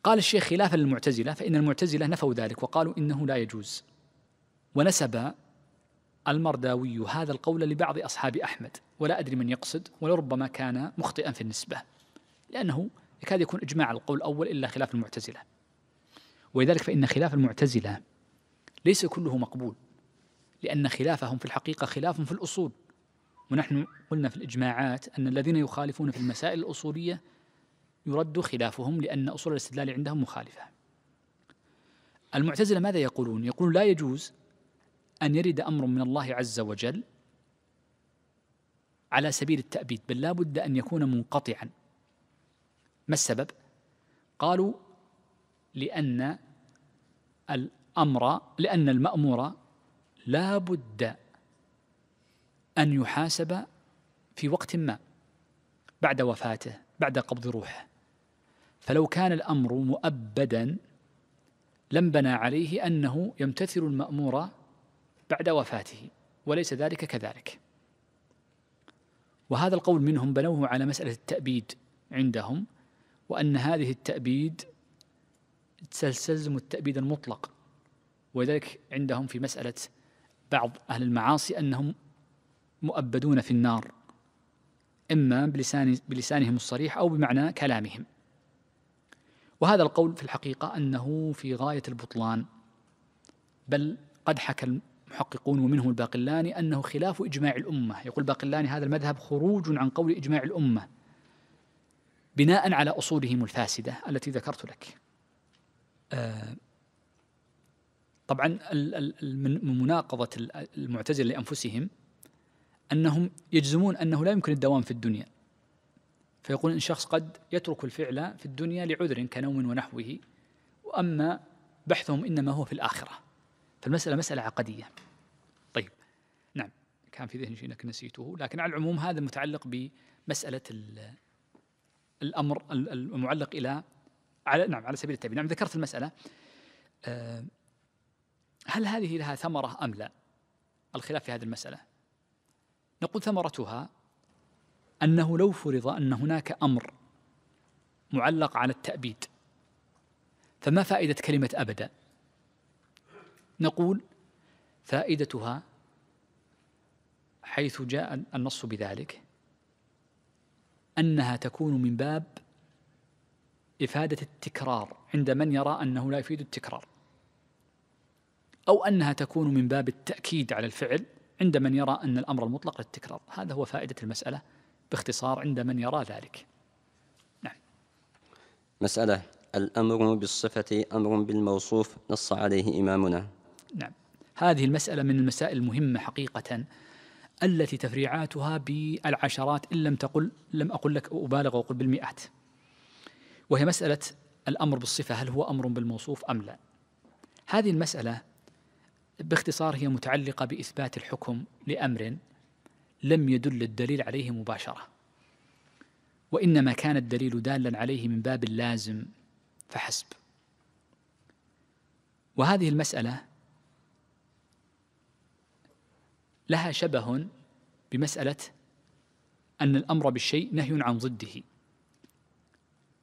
قال الشيخ خلافا للمعتزلة فإن المعتزلة نفوا ذلك وقالوا إنه لا يجوز ونسب المرداوي هذا القول لبعض أصحاب أحمد ولا أدري من يقصد ولربما كان مخطئا في النسبة لأنه يكاد يكون إجماع القول الأول إلا خلاف المعتزلة ولذلك فإن خلاف المعتزلة ليس كله مقبول لأن خلافهم في الحقيقة خلاف في الأصول ونحن قلنا في الإجماعات أن الذين يخالفون في المسائل الأصولية يرد خلافهم لأن أصول الاستدلال عندهم مخالفة المعتزلة ماذا يقولون؟ يقولون لا يجوز أن يرد أمر من الله عز وجل على سبيل التأبيد بل لا بد أن يكون منقطعا ما السبب؟ قالوا لأن الأمر لأن المأمور لا بد أن يحاسب في وقت ما بعد وفاته بعد قبض روحه فلو كان الأمر مؤبدا بنى عليه أنه يمتثل المأمور بعد وفاته وليس ذلك كذلك وهذا القول منهم بنوه على مسألة التأبيد عندهم وأن هذه التأبيد تستلزم التأبيد المطلق ولذلك عندهم في مسألة بعض أهل المعاصي أنهم مؤبدون في النار إما بلسان بلسانهم الصريح أو بمعنى كلامهم وهذا القول في الحقيقة أنه في غاية البطلان بل قد حكى المحققون ومنهم الباقلاني أنه خلاف إجماع الأمة يقول الباقلاني هذا المذهب خروج عن قول إجماع الأمة بناء على أصولهم الفاسدة التي ذكرت لك آه طبعا من مناقضة المعتزلة لأنفسهم أنهم يجزمون أنه لا يمكن الدوام في الدنيا فيقول إن شخص قد يترك الفعل في الدنيا لعذر كنوم ونحوه وأما بحثهم إنما هو في الآخرة فالمسألة مسألة عقدية طيب نعم كان في ذهني شيء لكن نسيته لكن على العموم هذا متعلق بمسألة الأمر المعلق إلى على نعم على سبيل التبين نعم ذكرت المسألة آه، هل هذه لها ثمرة أم لا الخلاف في هذه المسألة نقول ثمرتها أنه لو فرض أن هناك أمر معلق على التأبيد فما فائدة كلمة أبدا نقول فائدتها حيث جاء النص بذلك أنها تكون من باب إفادة التكرار عند من يرى أنه لا يفيد التكرار أو أنها تكون من باب التأكيد على الفعل عند من يرى أن الأمر المطلق للتكرار هذا هو فائدة المسألة باختصار عند من يرى ذلك نعم مسألة الأمر بالصفة أمر بالموصوف نص عليه إمامنا نعم هذه المسألة من المسائل المهمة حقيقة التي تفريعاتها بالعشرات إن لم تقل لم أقل لك أبالغ وأقول بالمئات وهي مسألة الأمر بالصفة هل هو أمر بالموصوف أم لا هذه المسألة باختصار هي متعلقة بإثبات الحكم لأمر لم يدل الدليل عليه مباشرة وإنما كان الدليل دالا عليه من باب اللازم فحسب وهذه المسألة لها شبه بمسألة أن الأمر بالشيء نهي عن ضده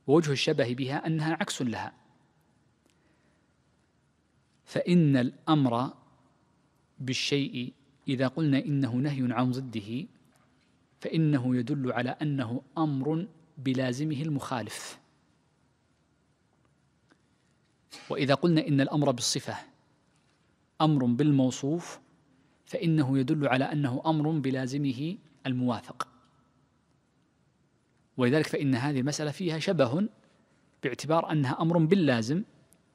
ووجه الشبه بها أنها عكس لها فإن الأمر بالشيء إذا قلنا إنه نهي عن ضده فإنه يدل على أنه أمر بلازمه المخالف وإذا قلنا إن الأمر بالصفة أمر بالموصوف فإنه يدل على أنه أمر بلازمه الموافق ولذلك فإن هذه المسألة فيها شبه باعتبار أنها أمر باللازم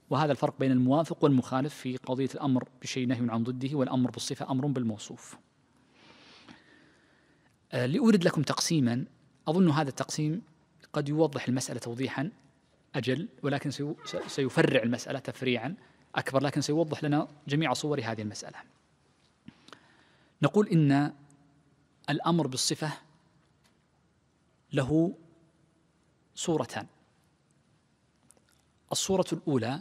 وهذا الفرق بين الموافق والمخالف في قضية الأمر بشيء نهي عن ضده والأمر بالصفة أمر بالموصوف آه، لأورد لكم تقسيما أظن هذا التقسيم قد يوضح المسألة توضيحا أجل ولكن سيفرع المسألة تفريعا أكبر لكن سيوضح لنا جميع صور هذه المسألة نقول إن الأمر بالصفة له صورتان الصورة الأولى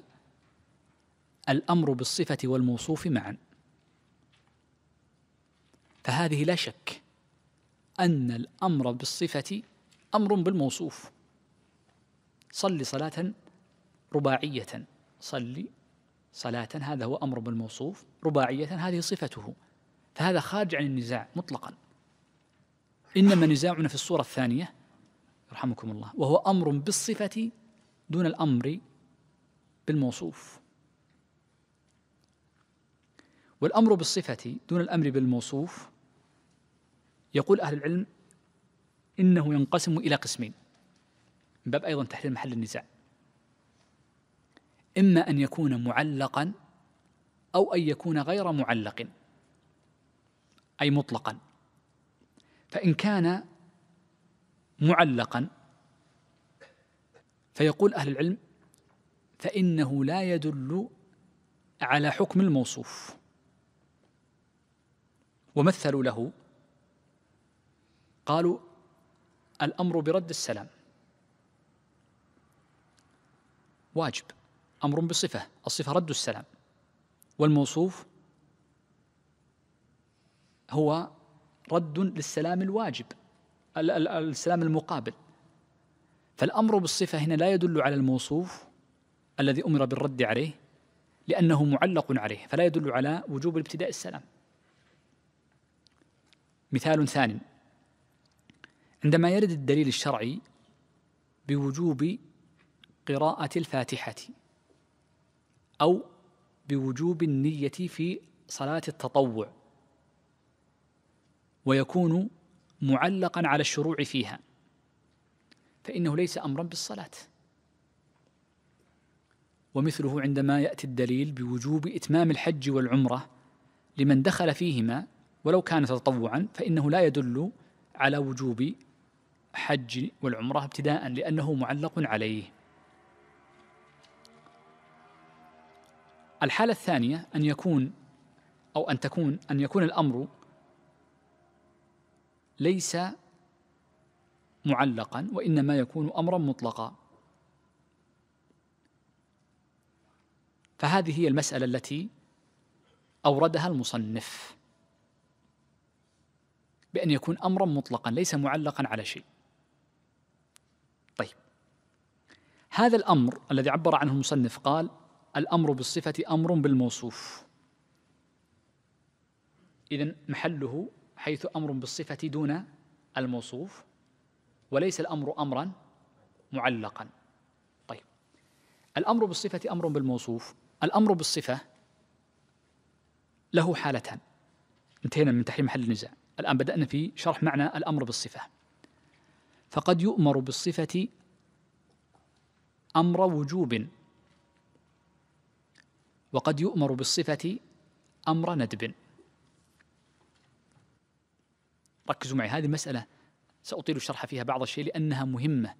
الامر بالصفه والموصوف معا فهذه لا شك ان الامر بالصفه امر بالموصوف صل صلاه رباعيه صل صلاه هذا هو امر بالموصوف رباعيه هذه صفته فهذا خارج عن النزاع مطلقا انما نزاعنا في الصوره الثانيه يرحمكم الله وهو امر بالصفه دون الامر بالموصوف والأمر بالصفة دون الأمر بالموصوف يقول أهل العلم إنه ينقسم إلى قسمين من باب أيضا تحليل محل النزاع إما أن يكون معلقا أو أن يكون غير معلق أي مطلقا فإن كان معلقا فيقول أهل العلم فإنه لا يدل على حكم الموصوف ومثلوا له قالوا الامر برد السلام واجب امر بصفه الصفه رد السلام والموصوف هو رد للسلام الواجب السلام المقابل فالامر بالصفه هنا لا يدل على الموصوف الذي امر بالرد عليه لانه معلق عليه فلا يدل على وجوب ابتداء السلام مثال ثاني عندما يرد الدليل الشرعي بوجوب قراءة الفاتحة أو بوجوب النية في صلاة التطوع ويكون معلقا على الشروع فيها فإنه ليس أمرا بالصلاة ومثله عندما يأتي الدليل بوجوب إتمام الحج والعمرة لمن دخل فيهما ولو كان تطوعا فإنه لا يدل على وجوب حج والعمرة ابتداء لأنه معلق عليه الحالة الثانية أن يكون أو أن تكون أن يكون الأمر ليس معلقا وإنما يكون أمرا مطلقا فهذه هي المسألة التي أوردها المصنف بأن يكون أمرا مطلقا ليس معلقا على شيء طيب هذا الأمر الذي عبر عنه المصنف قال الأمر بالصفة أمر بالموصوف إذا محله حيث أمر بالصفة دون الموصوف وليس الأمر أمرا معلقا طيب الأمر بالصفة أمر بالموصوف الأمر بالصفة له حالتان انتهينا من تحريم محل النزاع الآن بدأنا في شرح معنى الأمر بالصفة فقد يؤمر بالصفة أمر وجوب وقد يؤمر بالصفة أمر ندب ركزوا معي هذه المسألة سأطيل الشرح فيها بعض الشيء لأنها مهمة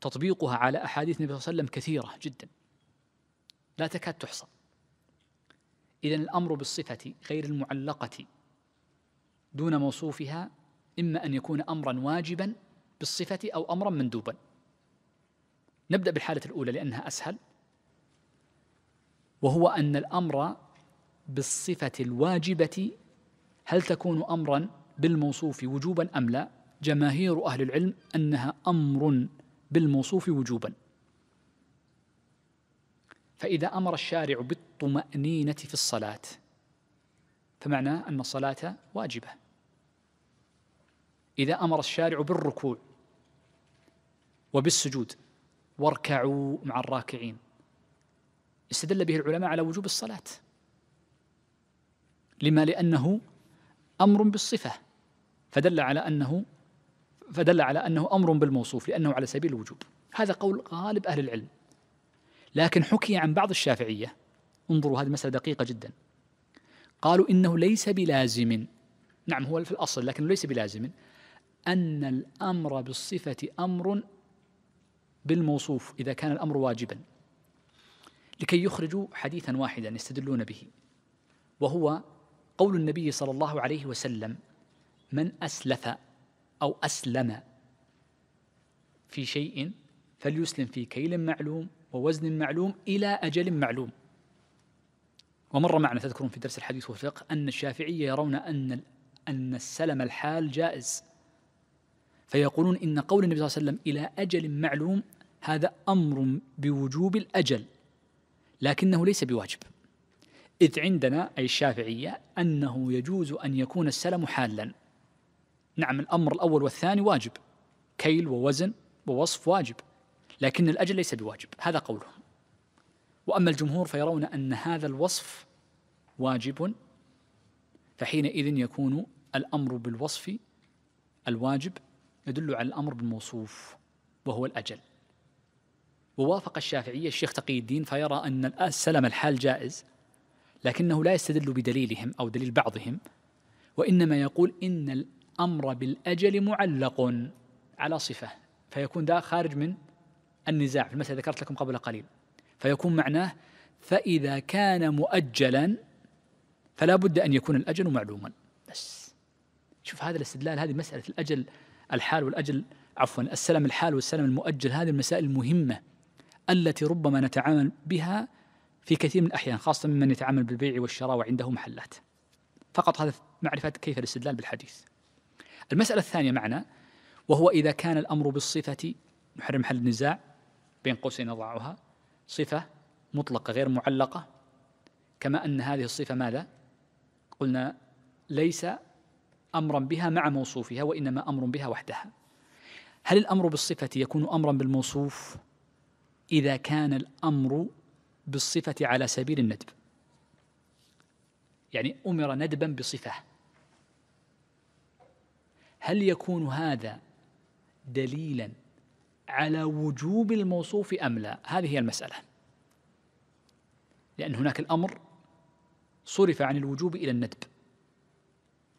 تطبيقها على أحاديث النبي صلى الله عليه وسلم كثيرة جدا لا تكاد تحصى إذا الأمر بالصفة غير المعلقة دون موصوفها إما أن يكون أمرا واجبا بالصفة أو أمرا مندوبا نبدأ بالحالة الأولى لأنها أسهل وهو أن الأمر بالصفة الواجبة هل تكون أمرا بالموصوف وجوبا أم لا جماهير أهل العلم أنها أمر بالموصوف وجوبا فإذا أمر الشارع بالطمأنينة في الصلاة فمعناه أن الصلاة واجبة إذا أمر الشارع بالركوع وبالسجود واركعوا مع الراكعين استدل به العلماء على وجوب الصلاة لما لأنه أمر بالصفة فدل على أنه فدل على أنه أمر بالموصوف لأنه على سبيل الوجوب هذا قول غالب أهل العلم لكن حكي عن بعض الشافعية انظروا هذه المسألة دقيقة جدا قالوا إنه ليس بلازم نعم هو في الأصل لكنه ليس بلازم أن الأمر بالصفة أمر بالموصوف إذا كان الأمر واجبا لكي يخرجوا حديثا واحدا يستدلون به وهو قول النبي صلى الله عليه وسلم من أسلف أو أسلم في شيء فليسلم في كيل معلوم ووزن معلوم إلى أجل معلوم ومر معنا تذكرون في درس الحديث والفقه أن الشافعية يرون أن أن السلم الحال جائز فيقولون إن قول النبي صلى الله عليه وسلم إلى أجل معلوم هذا أمر بوجوب الأجل لكنه ليس بواجب إذ عندنا أي الشافعية أنه يجوز أن يكون السلم حالا نعم الأمر الأول والثاني واجب كيل ووزن ووصف واجب لكن الأجل ليس بواجب هذا قولهم وأما الجمهور فيرون أن هذا الوصف واجب فحينئذ يكون الأمر بالوصف الواجب يدل على الأمر بالموصوف وهو الأجل ووافق الشافعية الشيخ تقي الدين فيرى أن السلم الحال جائز لكنه لا يستدل بدليلهم أو دليل بعضهم وإنما يقول إن الأمر بالأجل معلق على صفة فيكون ذا خارج من النزاع في المسألة ذكرت لكم قبل قليل فيكون معناه فإذا كان مؤجلا فلا بد أن يكون الأجل معلوما بس شوف هذا الاستدلال هذه مسألة الأجل الحال والأجل عفوا السلم الحال والسلم المؤجل هذه المسائل المهمة التي ربما نتعامل بها في كثير من الأحيان خاصة ممن يتعامل بالبيع والشراء وعنده محلات فقط هذا معرفة كيف الاستدلال بالحديث المسألة الثانية معنا وهو إذا كان الأمر بالصفة محرم حل النزاع بين قوسين نضعها صفة مطلقة غير معلقة كما أن هذه الصفة ماذا؟ قلنا ليس امرا بها مع موصوفها وانما امر بها وحدها هل الامر بالصفه يكون امرا بالموصوف اذا كان الامر بالصفه على سبيل الندب يعني امر ندبا بصفه هل يكون هذا دليلا على وجوب الموصوف ام لا هذه هي المساله لان هناك الامر صرف عن الوجوب الى الندب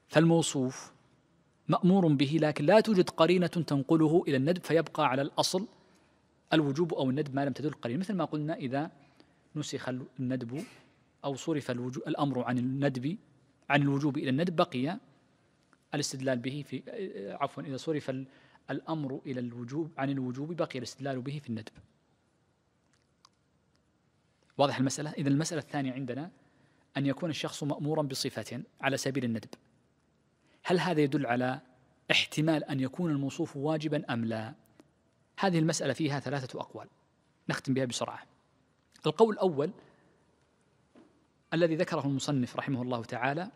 فالموصوف مأمور به لكن لا توجد قرينة تنقله إلى الندب فيبقى على الأصل الوجوب أو الندب ما لم تدل القرينة مثل ما قلنا إذا نسخ الندب أو صرف الأمر عن الندب عن الوجوب إلى الندب بقي الاستدلال به في آه، عفوا إذا صرف الأمر إلى الوجوب عن الوجوب بقي الاستدلال به في الندب واضح المسألة إذا المسألة الثانية عندنا أن يكون الشخص مأمورا بصفة على سبيل الندب هل هذا يدل على احتمال أن يكون الموصوف واجبا أم لا هذه المسألة فيها ثلاثة أقوال نختم بها بسرعة القول الأول الذي ذكره المصنف رحمه الله تعالى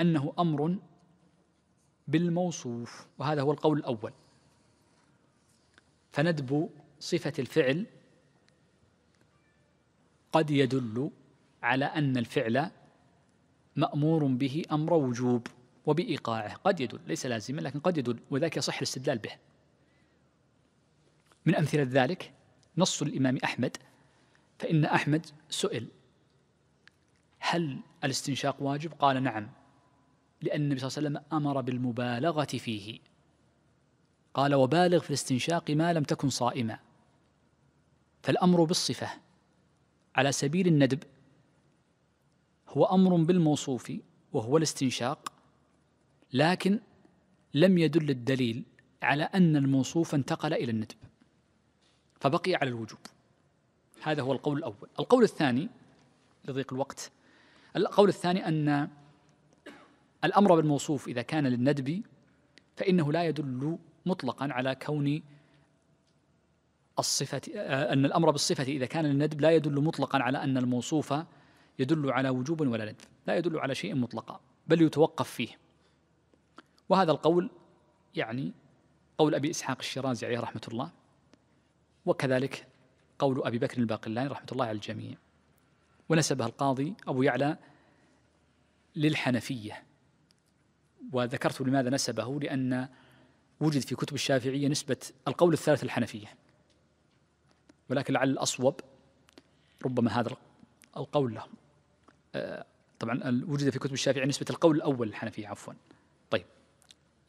أنه أمر بالموصوف وهذا هو القول الأول فندب صفة الفعل قد يدل على أن الفعل مأمور به أمر وجوب وبإيقاعه قد يدل ليس لازما لكن قد يدل وذاك يصح الاستدلال به من أمثلة ذلك نص الإمام أحمد فإن أحمد سئل هل الاستنشاق واجب؟ قال نعم لأن النبي صلى الله عليه وسلم أمر بالمبالغة فيه قال وبالغ في الاستنشاق ما لم تكن صائما فالأمر بالصفة على سبيل الندب هو أمر بالموصوف وهو الاستنشاق لكن لم يدل الدليل على أن الموصوف انتقل إلى الندب فبقي على الوجوب هذا هو القول الأول القول الثاني لضيق الوقت القول الثاني أن الأمر بالموصوف إذا كان للندب فإنه لا يدل مطلقا على كون الصفة أن الأمر بالصفة إذا كان للندب لا يدل مطلقا على أن الموصوف يدل على وجوب ولا ندب لا يدل على شيء مطلقا بل يتوقف فيه وهذا القول يعني قول أبي إسحاق الشيرازي عليه رحمة الله وكذلك قول أبي بكر الباقلاني رحمة الله على الجميع ونسبها القاضي أبو يعلى للحنفية وذكرت لماذا نسبه لأن وجد في كتب الشافعية نسبة القول الثالث الحنفية ولكن لعل الأصوب ربما هذا القول له آه، طبعا وجد في كتب الشافعية نسبة القول الأول الحنفية عفوا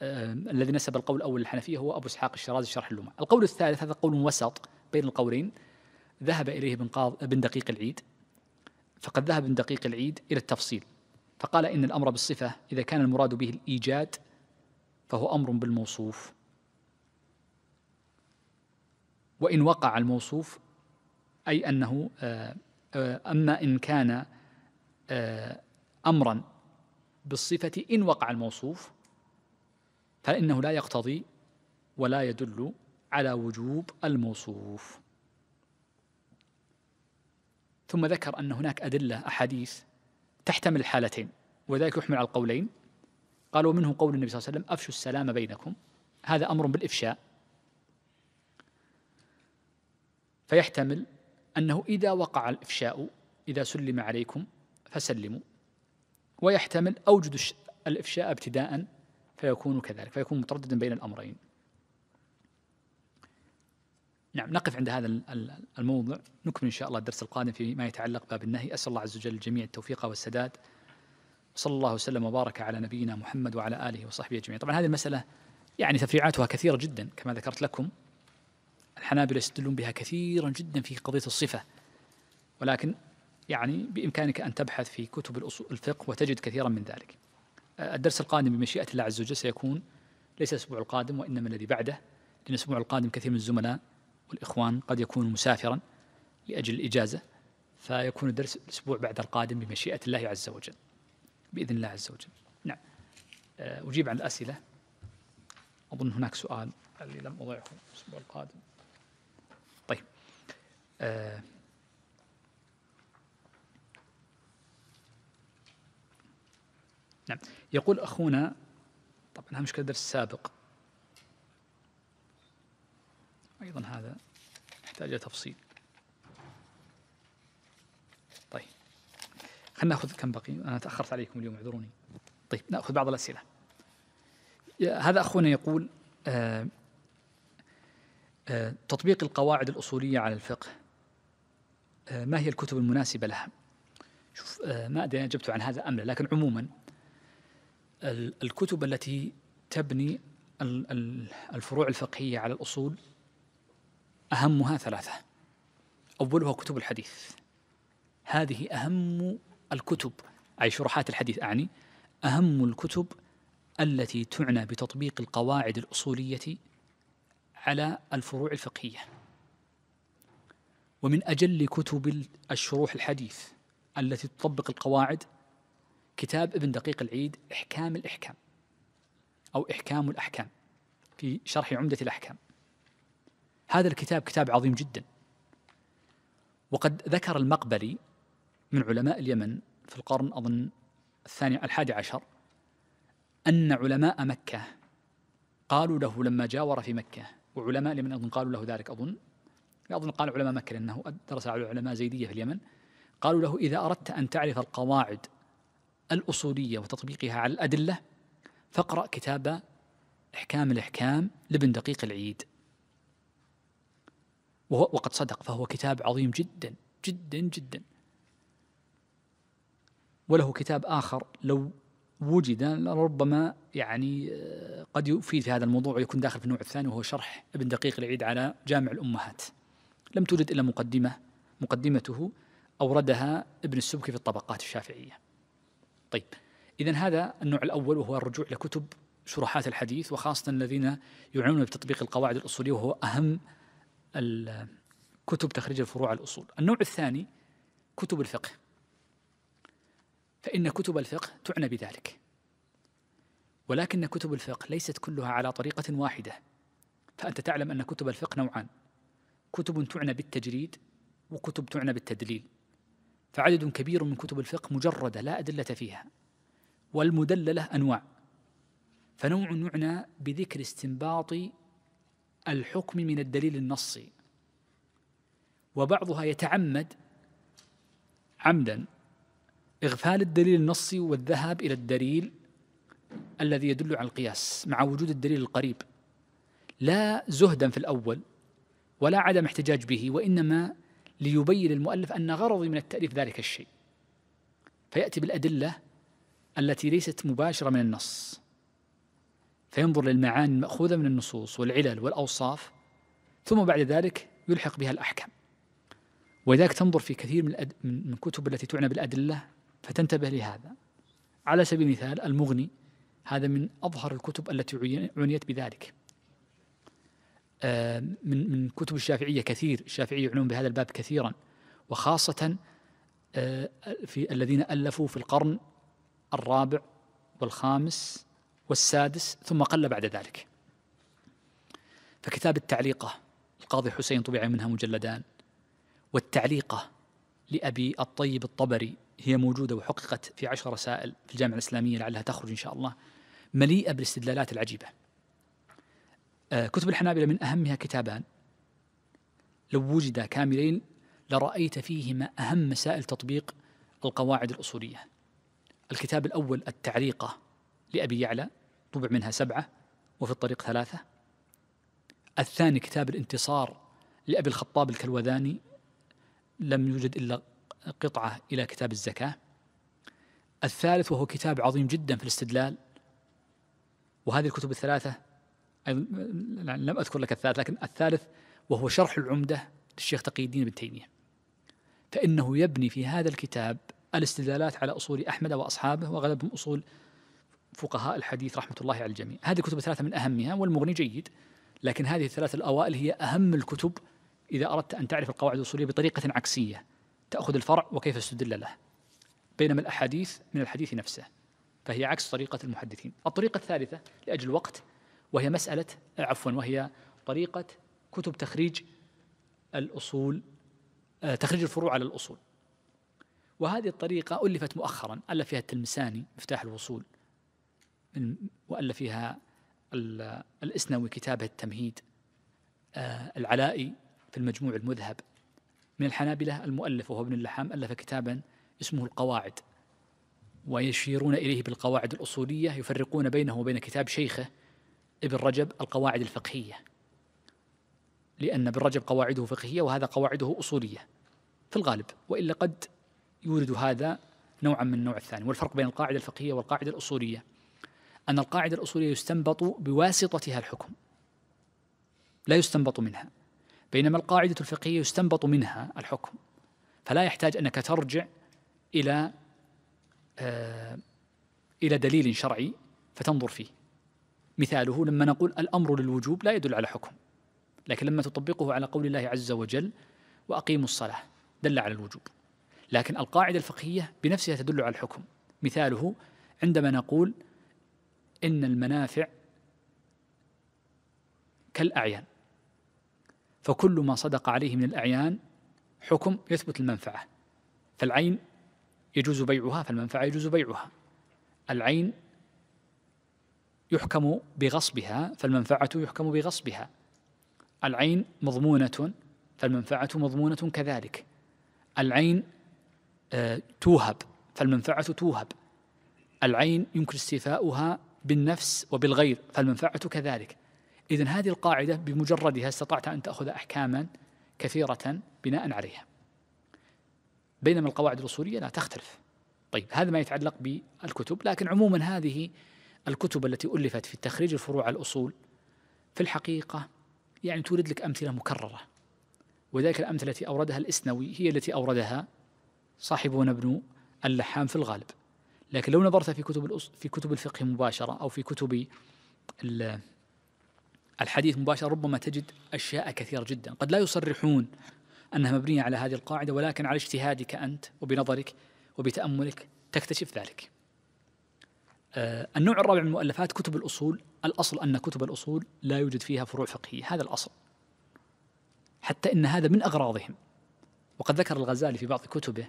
الذي نسب القول الاول للحنفيه هو ابو اسحاق الشرازي شرح اللمع. القول الثالث هذا قول وسط بين القولين ذهب اليه ابن قاض ابن دقيق العيد فقد ذهب ابن دقيق العيد الى التفصيل فقال ان الامر بالصفه اذا كان المراد به الايجاد فهو امر بالموصوف وان وقع الموصوف اي انه آه، آه، اما ان كان آه، امرا بالصفه ان وقع الموصوف فإنه لا يقتضي ولا يدل على وجوب الموصوف ثم ذكر أن هناك أدلة أحاديث تحتمل الحالتين وذلك يحمل على القولين قال ومنه قول النبي صلى الله عليه وسلم أفشوا السلام بينكم هذا أمر بالإفشاء فيحتمل أنه إذا وقع الإفشاء إذا سلم عليكم فسلموا ويحتمل أوجد الإفشاء ابتداء فيكون كذلك فيكون مترددا بين الأمرين نعم نقف عند هذا الموضع نكمل إن شاء الله الدرس القادم فيما يتعلق باب النهي أسأل الله عز وجل الجميع التوفيق والسداد صلى الله وسلم وبارك على نبينا محمد وعلى آله وصحبه أجمعين طبعا هذه المسألة يعني تفريعاتها كثيرة جدا كما ذكرت لكم الحنابلة يستدلون بها كثيرا جدا في قضية الصفة ولكن يعني بإمكانك أن تبحث في كتب الفقه وتجد كثيرا من ذلك الدرس القادم بمشيئة الله عز وجل سيكون ليس الأسبوع القادم وإنما الذي بعده لأن الأسبوع القادم كثير من الزملاء والإخوان قد يكون مسافرا لأجل الإجازة فيكون الدرس الأسبوع بعد القادم بمشيئة الله عز وجل بإذن الله عز وجل نعم آه، أجيب عن الأسئلة أظن هناك سؤال اللي لم أضيعه الأسبوع القادم طيب أه نعم يقول أخونا طبعا هذا مشكلة الدرس السابق أيضا هذا يحتاج إلى تفصيل طيب خلنا نأخذ كم بقي أنا تأخرت عليكم اليوم اعذروني طيب نأخذ بعض الأسئلة هذا أخونا يقول آه آه تطبيق القواعد الأصولية على الفقه آه ما هي الكتب المناسبة لها شوف آه، ما أدري أنا عن هذا أم لا لكن عموما الكتب التي تبني الفروع الفقهية على الأصول أهمها ثلاثة أولها كتب الحديث هذه أهم الكتب أي شروحات الحديث أعني أهم الكتب التي تعنى بتطبيق القواعد الأصولية على الفروع الفقهية ومن أجل كتب الشروح الحديث التي تطبق القواعد كتاب ابن دقيق العيد إحكام الإحكام أو إحكام الأحكام في شرح عمدة الأحكام هذا الكتاب كتاب عظيم جدا وقد ذكر المقبري من علماء اليمن في القرن أظن الثاني الحادي عشر أن علماء مكة قالوا له لما جاور في مكة وعلماء اليمن أظن قالوا له ذلك أظن أظن قال علماء مكة لأنه درس على علماء زيدية في اليمن قالوا له إذا أردت أن تعرف القواعد الأصولية وتطبيقها على الأدلة فاقرأ كتاب إحكام الإحكام لابن دقيق العيد وقد صدق فهو كتاب عظيم جدا جدا جدا وله كتاب آخر لو وجد ربما يعني آه، قد يفيد في هذا الموضوع ويكون داخل في النوع الثاني وهو شرح ابن دقيق العيد على جامع الأمهات لم توجد إلا مقدمة مقدمته أوردها ابن السبكي في الطبقات الشافعية طيب إذا هذا النوع الأول وهو الرجوع لكتب شروحات الحديث وخاصة الذين يعنون بتطبيق القواعد الأصولية وهو أهم كتب تخريج الفروع على الأصول النوع الثاني كتب الفقه فإن كتب الفقه تعنى بذلك ولكن كتب الفقه ليست كلها على طريقة واحدة فأنت تعلم أن كتب الفقه نوعان كتب تعنى بالتجريد وكتب تعنى بالتدليل فعدد كبير من كتب الفقه مجردة لا أدلة فيها والمدللة أنواع فنوع يعنى بذكر استنباط الحكم من الدليل النصي وبعضها يتعمد عمدا إغفال الدليل النصي والذهاب إلى الدليل الذي يدل على القياس مع وجود الدليل القريب لا زهدا في الأول ولا عدم احتجاج به وإنما ليبين المؤلف أن غرضي من التأليف ذلك الشيء فيأتي بالأدلة التي ليست مباشرة من النص فينظر للمعاني المأخوذة من النصوص والعلل والأوصاف ثم بعد ذلك يلحق بها الأحكام ولذلك تنظر في كثير من, الأد... من الكتب التي تعنى بالأدلة فتنتبه لهذا على سبيل المثال المغني هذا من أظهر الكتب التي عنيت بذلك آه، من من كتب الشافعيه كثير، الشافعي يعنون بهذا الباب كثيرا وخاصه آه، في الذين الفوا في القرن الرابع والخامس والسادس ثم قل بعد ذلك. فكتاب التعليقه القاضي حسين طبع منها مجلدان والتعليقه لأبي الطيب الطبري هي موجودة وحققت في عشر رسائل في الجامعة الإسلامية لعلها تخرج إن شاء الله مليئة بالاستدلالات العجيبة آه، كتب الحنابلة من أهمها كتابان لو وجدا كاملين لرأيت فيهما أهم مسائل تطبيق القواعد الأصولية الكتاب الأول التعليقة لأبي يعلى طبع منها سبعة وفي الطريق ثلاثة الثاني كتاب الانتصار لأبي الخطاب الكلوذاني لم يوجد إلا قطعة إلى كتاب الزكاة الثالث وهو كتاب عظيم جدا في الاستدلال وهذه الكتب الثلاثة لم أذكر لك الثالث لكن الثالث وهو شرح العمدة للشيخ تقي الدين بن تيمية فإنه يبني في هذا الكتاب الاستدلالات على أصول أحمد وأصحابه واغلبهم أصول فقهاء الحديث رحمة الله على الجميع هذه الكتب الثلاثة من أهمها والمغني جيد لكن هذه الثلاثة الأوائل هي أهم الكتب إذا أردت أن تعرف القواعد الأصولية بطريقة عكسية تأخذ الفرع وكيف استدل له بينما الأحاديث من الحديث نفسه فهي عكس طريقة المحدثين الطريقة الثالثة لأجل الوقت وهي مسألة عفوا وهي طريقة كتب تخريج الأصول آه، تخريج الفروع على الأصول وهذه الطريقة ألفت مؤخرا ألف فيها التلمساني مفتاح الوصول وألف فيها الإسنوي كتابه التمهيد آه، العلائي في المجموع المذهب من الحنابلة المؤلف وهو ابن اللحام ألف كتابا اسمه القواعد ويشيرون إليه بالقواعد الأصولية يفرقون بينه وبين كتاب شيخه ابن رجب القواعد الفقهية لأن ابن رجب قواعده فقهية وهذا قواعده أصولية في الغالب وإلا قد يورد هذا نوعا من النوع الثاني والفرق بين القاعدة الفقهية والقاعدة الأصولية أن القاعدة الأصولية يستنبط بواسطتها الحكم لا يستنبط منها بينما القاعدة الفقهية يستنبط منها الحكم فلا يحتاج أنك ترجع إلى آه إلى دليل شرعي فتنظر فيه مثاله لما نقول الأمر للوجوب لا يدل على حكم لكن لما تطبقه على قول الله عز وجل وأقيموا الصلاة دل على الوجوب لكن القاعدة الفقهية بنفسها تدل على الحكم مثاله عندما نقول إن المنافع كالأعيان فكل ما صدق عليه من الأعيان حكم يثبت المنفعة فالعين يجوز بيعها فالمنفعة يجوز بيعها العين يحكم بغصبها فالمنفعة يحكم بغصبها العين مضمونة فالمنفعة مضمونة كذلك العين آه، توهب فالمنفعة توهب العين يمكن استيفاؤها بالنفس وبالغير فالمنفعة كذلك إذا هذه القاعدة بمجردها استطعت أن تأخذ أحكاما كثيرة بناء عليها بينما القواعد الأصولية لا تختلف طيب هذا ما يتعلق بالكتب لكن عموما هذه الكتب التي ألفت في تخريج الفروع الأصول في الحقيقة يعني تورد لك أمثلة مكررة وذلك الأمثلة التي أوردها الإسنوي هي التي أوردها صاحبنا ابن اللحام في الغالب لكن لو نظرت في كتب في كتب الفقه مباشرة أو في كتب الحديث مباشرة ربما تجد أشياء كثيرة جدا قد لا يصرحون أنها مبنية على هذه القاعدة ولكن على اجتهادك أنت وبنظرك وبتأملك تكتشف ذلك آه، النوع الرابع من المؤلفات كتب الأصول الأصل أن كتب الأصول لا يوجد فيها فروع فقهية هذا الأصل حتى إن هذا من أغراضهم وقد ذكر الغزالي في بعض كتبه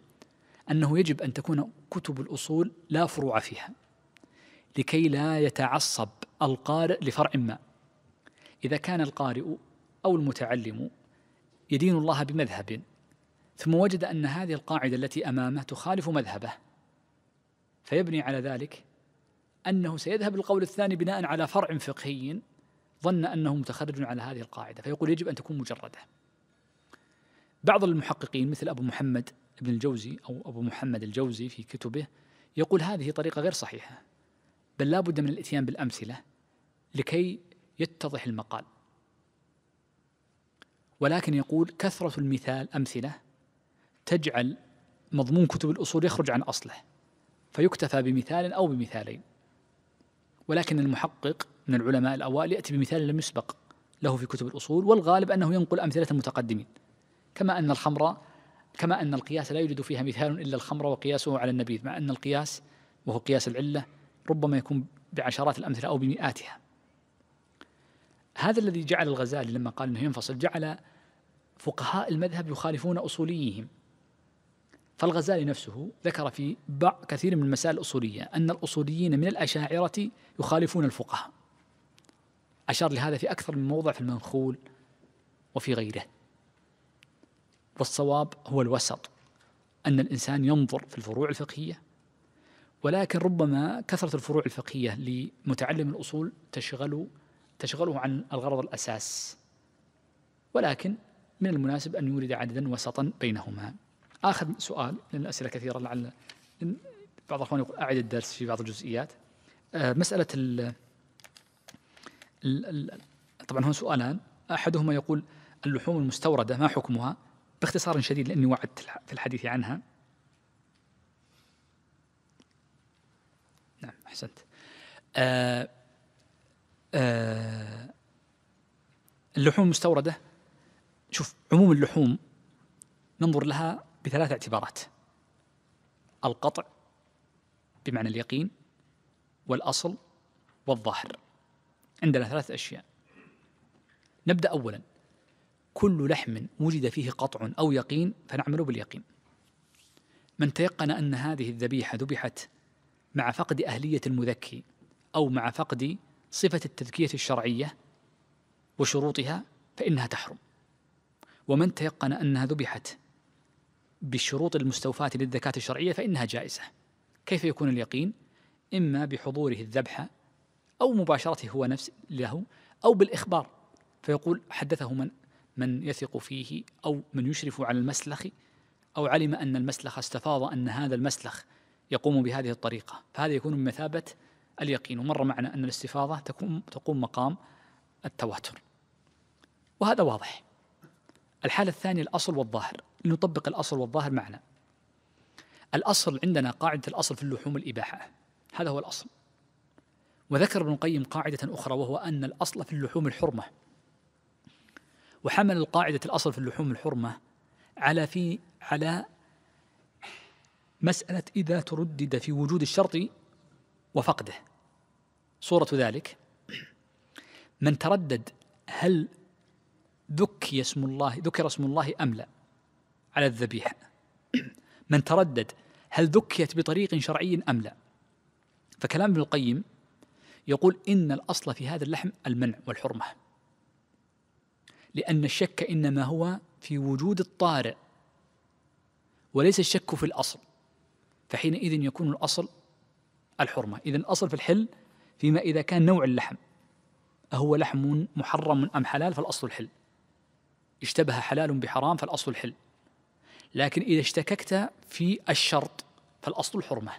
أنه يجب أن تكون كتب الأصول لا فروع فيها لكي لا يتعصب القارئ لفرع ما إذا كان القارئ أو المتعلم يدين الله بمذهب ثم وجد أن هذه القاعدة التي أمامه تخالف مذهبه فيبني على ذلك أنه سيذهب القول الثاني بناء على فرع فقهي ظن أنه متخرج على هذه القاعدة فيقول يجب أن تكون مجردة بعض المحققين مثل أبو محمد ابن الجوزي أو أبو محمد الجوزي في كتبه يقول هذه طريقة غير صحيحة بل لا بد من الاتيان بالأمثلة لكي يتضح المقال ولكن يقول كثرة المثال أمثلة تجعل مضمون كتب الأصول يخرج عن أصله فيكتفى بمثال أو بمثالين ولكن المحقق من العلماء الأوائل يأتي بمثال لم يسبق له في كتب الأصول والغالب أنه ينقل أمثلة المتقدمين كما أن الخمر كما أن القياس لا يوجد فيها مثال إلا الخمر وقياسه على النبيذ مع أن القياس وهو قياس العلة ربما يكون بعشرات الأمثلة أو بمئاتها هذا الذي جعل الغزالي لما قال أنه ينفصل جعل فقهاء المذهب يخالفون أصوليهم فالغزالي نفسه ذكر في بعض كثير من المسائل الأصولية أن الأصوليين من الأشاعرة يخالفون الفقهاء أشار لهذا في أكثر من موضع في المنخول وفي غيره والصواب هو الوسط أن الإنسان ينظر في الفروع الفقهية ولكن ربما كثرة الفروع الفقهية لمتعلم الأصول تشغل تشغله عن الغرض الأساس ولكن من المناسب أن يورد عددا وسطا بينهما اخر سؤال لان الاسئله كثيره لعل بعض الاخوان يقول اعد الدرس في بعض الجزئيات آه، مساله ال طبعا هون سؤالان احدهما يقول اللحوم المستورده ما حكمها باختصار شديد لاني وعدت في الحديث عنها نعم احسنت آه، آه، اللحوم المستورده شوف عموم اللحوم ننظر لها بثلاث اعتبارات القطع بمعنى اليقين والأصل والظاهر عندنا ثلاث أشياء نبدأ أولا كل لحم وجد فيه قطع أو يقين فنعمل باليقين من تيقن أن هذه الذبيحة ذبحت مع فقد أهلية المذكي أو مع فقد صفة التذكية الشرعية وشروطها فإنها تحرم ومن تيقن أنها ذبحت بالشروط المستوفاة للذكاة الشرعية فإنها جائزة كيف يكون اليقين؟ إما بحضوره الذبحة أو مباشرته هو نفس له أو بالإخبار فيقول حدثه من من يثق فيه أو من يشرف على المسلخ أو علم أن المسلخ استفاض أن هذا المسلخ يقوم بهذه الطريقة فهذا يكون بمثابة اليقين ومر معنا أن الاستفاضة تقوم, تقوم مقام التواتر وهذا واضح الحالة الثانية الأصل والظاهر لنطبق الأصل والظاهر معنا الأصل عندنا قاعدة الأصل في اللحوم الإباحة هذا هو الأصل وذكر ابن القيم قاعدة أخرى وهو أن الأصل في اللحوم الحرمة وحمل القاعدة الأصل في اللحوم الحرمة على في على مسألة إذا تردد في وجود الشرط وفقده صورة ذلك من تردد هل ذكي اسم الله ذكر اسم الله أم لا على الذبيحة من تردد هل ذكيت بطريق شرعي أم لا فكلام ابن القيم يقول إن الأصل في هذا اللحم المنع والحرمة لأن الشك إنما هو في وجود الطارئ وليس الشك في الأصل فحينئذ يكون الأصل الحرمة إذا الأصل في الحل فيما إذا كان نوع اللحم أهو لحم محرم أم حلال فالأصل الحل اشتبه حلال بحرام فالأصل الحل لكن إذا اشتككت في الشرط فالأصل الحرمة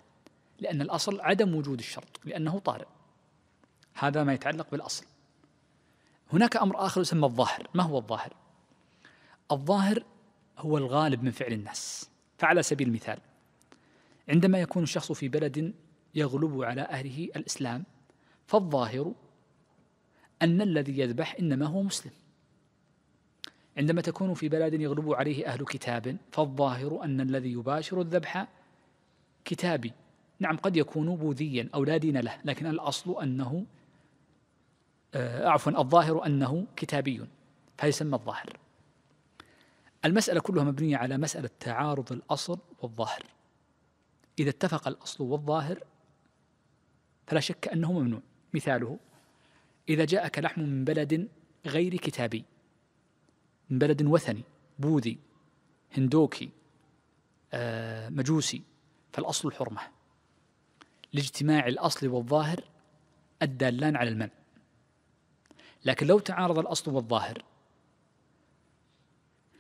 لأن الأصل عدم وجود الشرط لأنه طارئ هذا ما يتعلق بالأصل هناك أمر آخر يسمى الظاهر ما هو الظاهر؟ الظاهر هو الغالب من فعل الناس فعلى سبيل المثال عندما يكون الشخص في بلد يغلب على أهله الإسلام فالظاهر أن الذي يذبح إنما هو مسلم عندما تكون في بلد يغلب عليه أهل كتاب فالظاهر أن الذي يباشر الذبح كتابي نعم قد يكون بوذيا أو لا دين له لكن الأصل أنه آه، عفوا الظاهر أنه كتابي فيسمى الظاهر المسألة كلها مبنية على مسألة تعارض الأصل والظاهر إذا اتفق الأصل والظاهر فلا شك أنه ممنوع مثاله إذا جاءك لحم من بلد غير كتابي من بلد وثني بوذي هندوكي آه، مجوسي فالأصل الحرمة لاجتماع الأصل والظاهر الدالان على المنع لكن لو تعارض الأصل والظاهر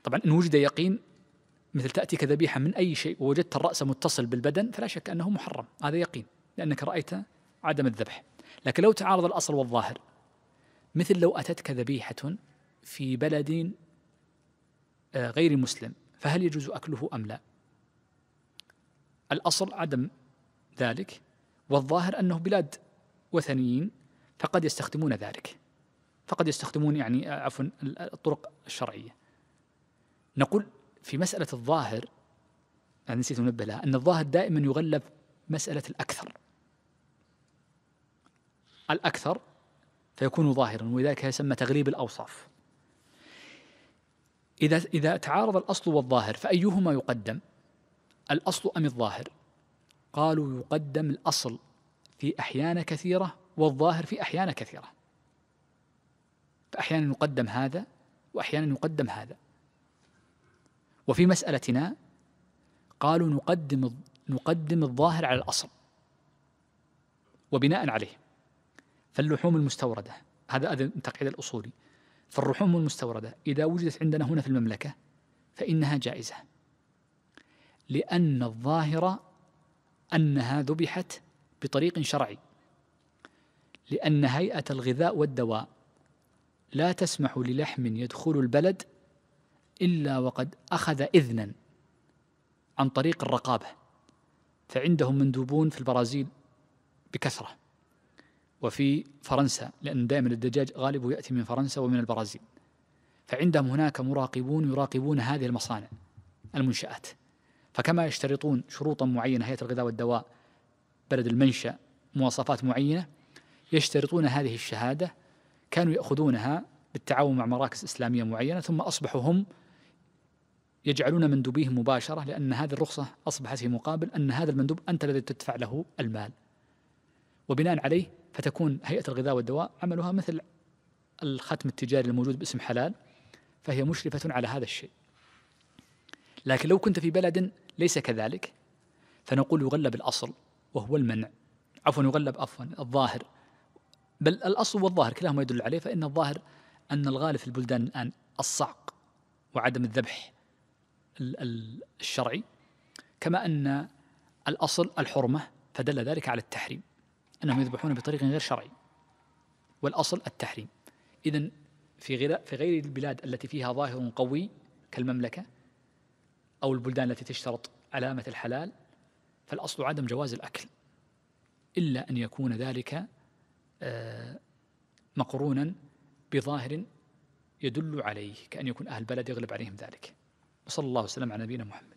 طبعا إن وجد يقين مثل تأتيك ذبيحة من أي شيء ووجدت الرأس متصل بالبدن فلا شك أنه محرم هذا يقين لأنك رأيت عدم الذبح لكن لو تعارض الأصل والظاهر مثل لو أتتك ذبيحة في بلد آه، غير مسلم فهل يجوز أكله أم لا الأصل عدم ذلك والظاهر أنه بلاد وثنيين فقد يستخدمون ذلك فقد يستخدمون يعني آه، عفوا الطرق الشرعية نقول في مسألة الظاهر أنا نسيت أنبه لها أن الظاهر دائما يغلب مسألة الأكثر الأكثر فيكون ظاهرا ولذلك يسمى تغليب الأوصاف إذا إذا تعارض الأصل والظاهر فأيهما يقدم؟ الأصل أم الظاهر؟ قالوا يقدم الأصل في أحيان كثيرة والظاهر في أحيان كثيرة فأحيانا يقدم هذا وأحيانا يقدم هذا وفي مسألتنا قالوا نقدم نقدم الظاهر على الأصل وبناء عليه فاللحوم المستوردة هذا هذا التقعيد الأصولي فالرحوم المستوردة إذا وجدت عندنا هنا في المملكة فإنها جائزة لأن الظاهر أنها ذبحت بطريق شرعي لأن هيئة الغذاء والدواء لا تسمح للحم يدخل البلد إلا وقد أخذ إذنا عن طريق الرقابة فعندهم مندوبون في البرازيل بكثرة وفي فرنسا لأن دائما الدجاج غالبه يأتي من فرنسا ومن البرازيل فعندهم هناك مراقبون يراقبون هذه المصانع المنشآت فكما يشترطون شروطا معينة هيئة الغذاء والدواء بلد المنشأ مواصفات معينة يشترطون هذه الشهادة كانوا يأخذونها بالتعاون مع مراكز إسلامية معينة ثم أصبحوا هم يجعلون مندوبيهم مباشرة لأن هذه الرخصة أصبحت في مقابل أن هذا المندوب أنت الذي تدفع له المال وبناء عليه فتكون هيئة الغذاء والدواء عملها مثل الختم التجاري الموجود باسم حلال فهي مشرفة على هذا الشيء لكن لو كنت في بلد ليس كذلك فنقول يغلب الأصل وهو المنع عفوا يغلب عفوا الظاهر بل الأصل والظاهر كلاهما يدل عليه فإن الظاهر أن الغالب في البلدان الآن الصعق وعدم الذبح الشرعي كما أن الأصل الحرمة فدل ذلك على التحريم أنهم يذبحون بطريق غير شرعي والأصل التحريم إذا في في غير البلاد التي فيها ظاهر قوي كالمملكة أو البلدان التي تشترط علامة الحلال فالأصل عدم جواز الأكل إلا أن يكون ذلك آه، مقرونا بظاهر يدل عليه كأن يكون أهل البلد يغلب عليهم ذلك وصلى الله وسلم على نبينا محمد